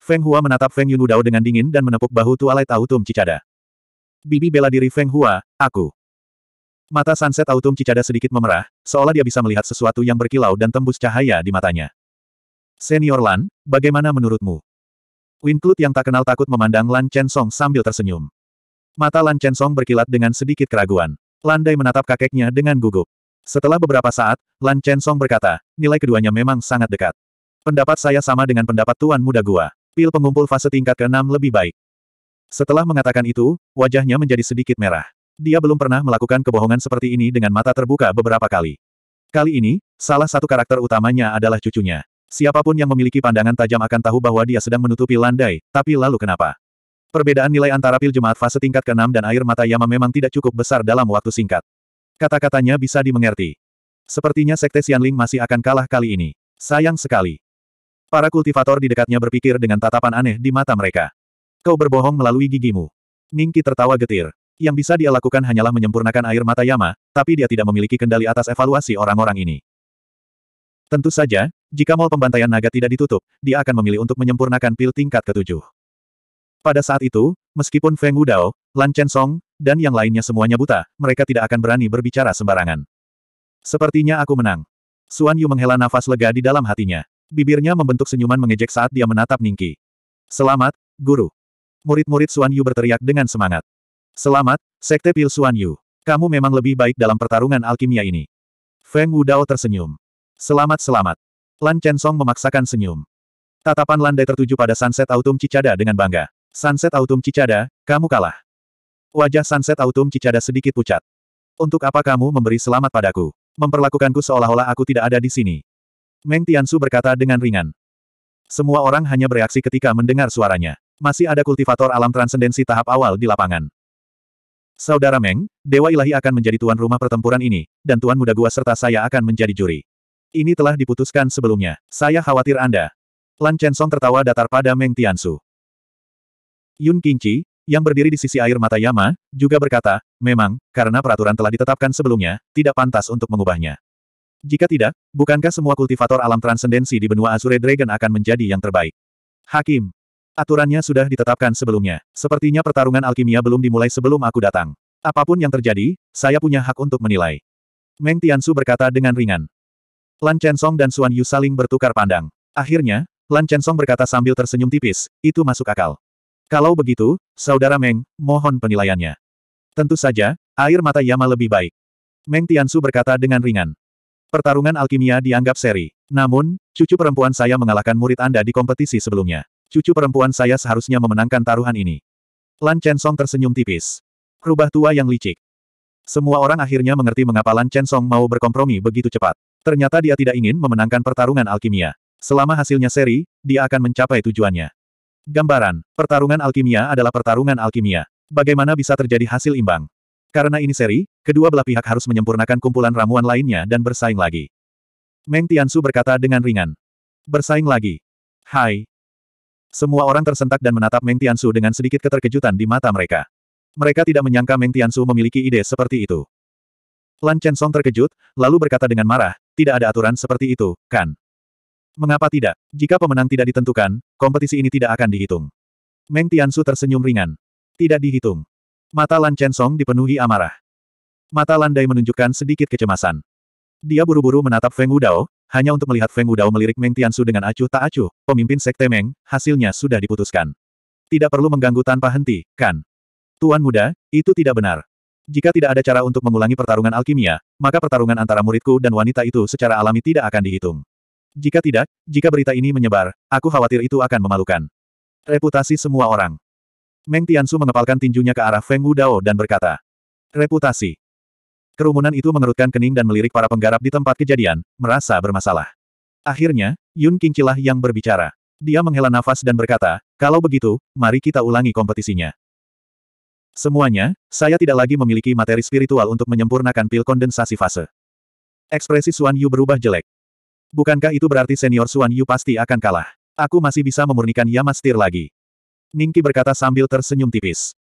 Feng Hua menatap Feng Yunudao dengan dingin dan menepuk bahu Tualai Tautum Cicada. Bibi bela diri Feng Hua, aku. Mata sunset tautum Cicada sedikit memerah, seolah dia bisa melihat sesuatu yang berkilau dan tembus cahaya di matanya. Senior Lan, bagaimana menurutmu? Winklut yang tak kenal takut memandang Lan Chen Song sambil tersenyum. Mata Lan Chen Song berkilat dengan sedikit keraguan. Landai menatap kakeknya dengan gugup. Setelah beberapa saat, Lan Chen Song berkata, nilai keduanya memang sangat dekat. Pendapat saya sama dengan pendapat Tuan Muda Gua. Pil pengumpul fase tingkat ke-6 lebih baik. Setelah mengatakan itu, wajahnya menjadi sedikit merah. Dia belum pernah melakukan kebohongan seperti ini dengan mata terbuka beberapa kali. Kali ini, salah satu karakter utamanya adalah cucunya. Siapapun yang memiliki pandangan tajam akan tahu bahwa dia sedang menutupi landai, tapi lalu kenapa? Perbedaan nilai antara pil jemaat fase tingkat ke-6 dan air mata Yama memang tidak cukup besar dalam waktu singkat. Kata-katanya bisa dimengerti. Sepertinya Sekte Xianling masih akan kalah kali ini. Sayang sekali. Para kultivator di dekatnya berpikir dengan tatapan aneh di mata mereka. Kau berbohong melalui gigimu. Ningki tertawa getir. Yang bisa dia lakukan hanyalah menyempurnakan air mata Yama, tapi dia tidak memiliki kendali atas evaluasi orang-orang ini. Tentu saja, jika mal pembantaian naga tidak ditutup, dia akan memilih untuk menyempurnakan pil tingkat ketujuh. Pada saat itu, meskipun Feng Wudao, Lan Chen Song, dan yang lainnya semuanya buta, mereka tidak akan berani berbicara sembarangan. Sepertinya aku menang. Suan Yu menghela nafas lega di dalam hatinya. Bibirnya membentuk senyuman mengejek saat dia menatap Ningki. Selamat, Guru. Murid-murid Suan Yu berteriak dengan semangat. Selamat, Sekte Pil Suan Yu. Kamu memang lebih baik dalam pertarungan alkimia ini. Feng Wudao tersenyum. Selamat-selamat. Lan Chen Song memaksakan senyum. Tatapan landai tertuju pada sunset autumn Cicada dengan bangga. Sunset autumn Cicada, kamu kalah. Wajah sunset autumn Cicada sedikit pucat. Untuk apa kamu memberi selamat padaku? Memperlakukanku seolah-olah aku tidak ada di sini. Meng Tiansu berkata dengan ringan. Semua orang hanya bereaksi ketika mendengar suaranya. Masih ada kultivator alam transendensi tahap awal di lapangan. Saudara Meng, Dewa Ilahi akan menjadi tuan rumah pertempuran ini, dan Tuan Muda Gua serta saya akan menjadi juri. Ini telah diputuskan sebelumnya. Saya khawatir Anda. Lan Chensong tertawa datar pada Meng Su. Yun Qingqi, yang berdiri di sisi air mata Yama, juga berkata, memang, karena peraturan telah ditetapkan sebelumnya, tidak pantas untuk mengubahnya. Jika tidak, bukankah semua kultivator alam transendensi di benua Azure Dragon akan menjadi yang terbaik? Hakim. Aturannya sudah ditetapkan sebelumnya. Sepertinya pertarungan alkimia belum dimulai sebelum aku datang. Apapun yang terjadi, saya punya hak untuk menilai. Meng Su berkata dengan ringan. Lan Song dan Suan Yu saling bertukar pandang. Akhirnya, Lan Song berkata sambil tersenyum tipis, itu masuk akal. Kalau begitu, Saudara Meng, mohon penilaiannya. Tentu saja, air mata Yama lebih baik. Meng Tiansu berkata dengan ringan. Pertarungan alkimia dianggap seri. Namun, cucu perempuan saya mengalahkan murid Anda di kompetisi sebelumnya. Cucu perempuan saya seharusnya memenangkan taruhan ini. Lan Song tersenyum tipis. Rubah tua yang licik. Semua orang akhirnya mengerti mengapa Lan Song mau berkompromi begitu cepat. Ternyata dia tidak ingin memenangkan pertarungan alkimia. Selama hasilnya seri, dia akan mencapai tujuannya. Gambaran, pertarungan alkimia adalah pertarungan alkimia. Bagaimana bisa terjadi hasil imbang? Karena ini seri, kedua belah pihak harus menyempurnakan kumpulan ramuan lainnya dan bersaing lagi. Meng Tiansu berkata dengan ringan. Bersaing lagi. Hai. Semua orang tersentak dan menatap Meng Tiansu dengan sedikit keterkejutan di mata mereka. Mereka tidak menyangka Meng Tiansu memiliki ide seperti itu. Lan Chen Song terkejut, lalu berkata dengan marah, tidak ada aturan seperti itu, kan? Mengapa tidak? Jika pemenang tidak ditentukan, kompetisi ini tidak akan dihitung. Meng Tiansu tersenyum ringan. Tidak dihitung. Mata Lan Chen Song dipenuhi amarah. Mata Landai menunjukkan sedikit kecemasan. Dia buru-buru menatap Feng Wudao, hanya untuk melihat Feng Wudao melirik Meng Tiansu dengan acuh tak acuh, pemimpin sekte Meng, hasilnya sudah diputuskan. Tidak perlu mengganggu tanpa henti, kan? Tuan muda, itu tidak benar. Jika tidak ada cara untuk mengulangi pertarungan alkimia, maka pertarungan antara muridku dan wanita itu secara alami tidak akan dihitung. Jika tidak, jika berita ini menyebar, aku khawatir itu akan memalukan. Reputasi semua orang. Meng Tiansu mengepalkan tinjunya ke arah Feng Wudao dan berkata. Reputasi. Kerumunan itu mengerutkan kening dan melirik para penggarap di tempat kejadian, merasa bermasalah. Akhirnya, Yun Qingqilah yang berbicara. Dia menghela nafas dan berkata, kalau begitu, mari kita ulangi kompetisinya. Semuanya, saya tidak lagi memiliki materi spiritual untuk menyempurnakan pil kondensasi fase. Ekspresi Suan Yu berubah jelek. Bukankah itu berarti senior Suan Yu pasti akan kalah? Aku masih bisa memurnikan Yamastir lagi. Ningki berkata sambil tersenyum tipis.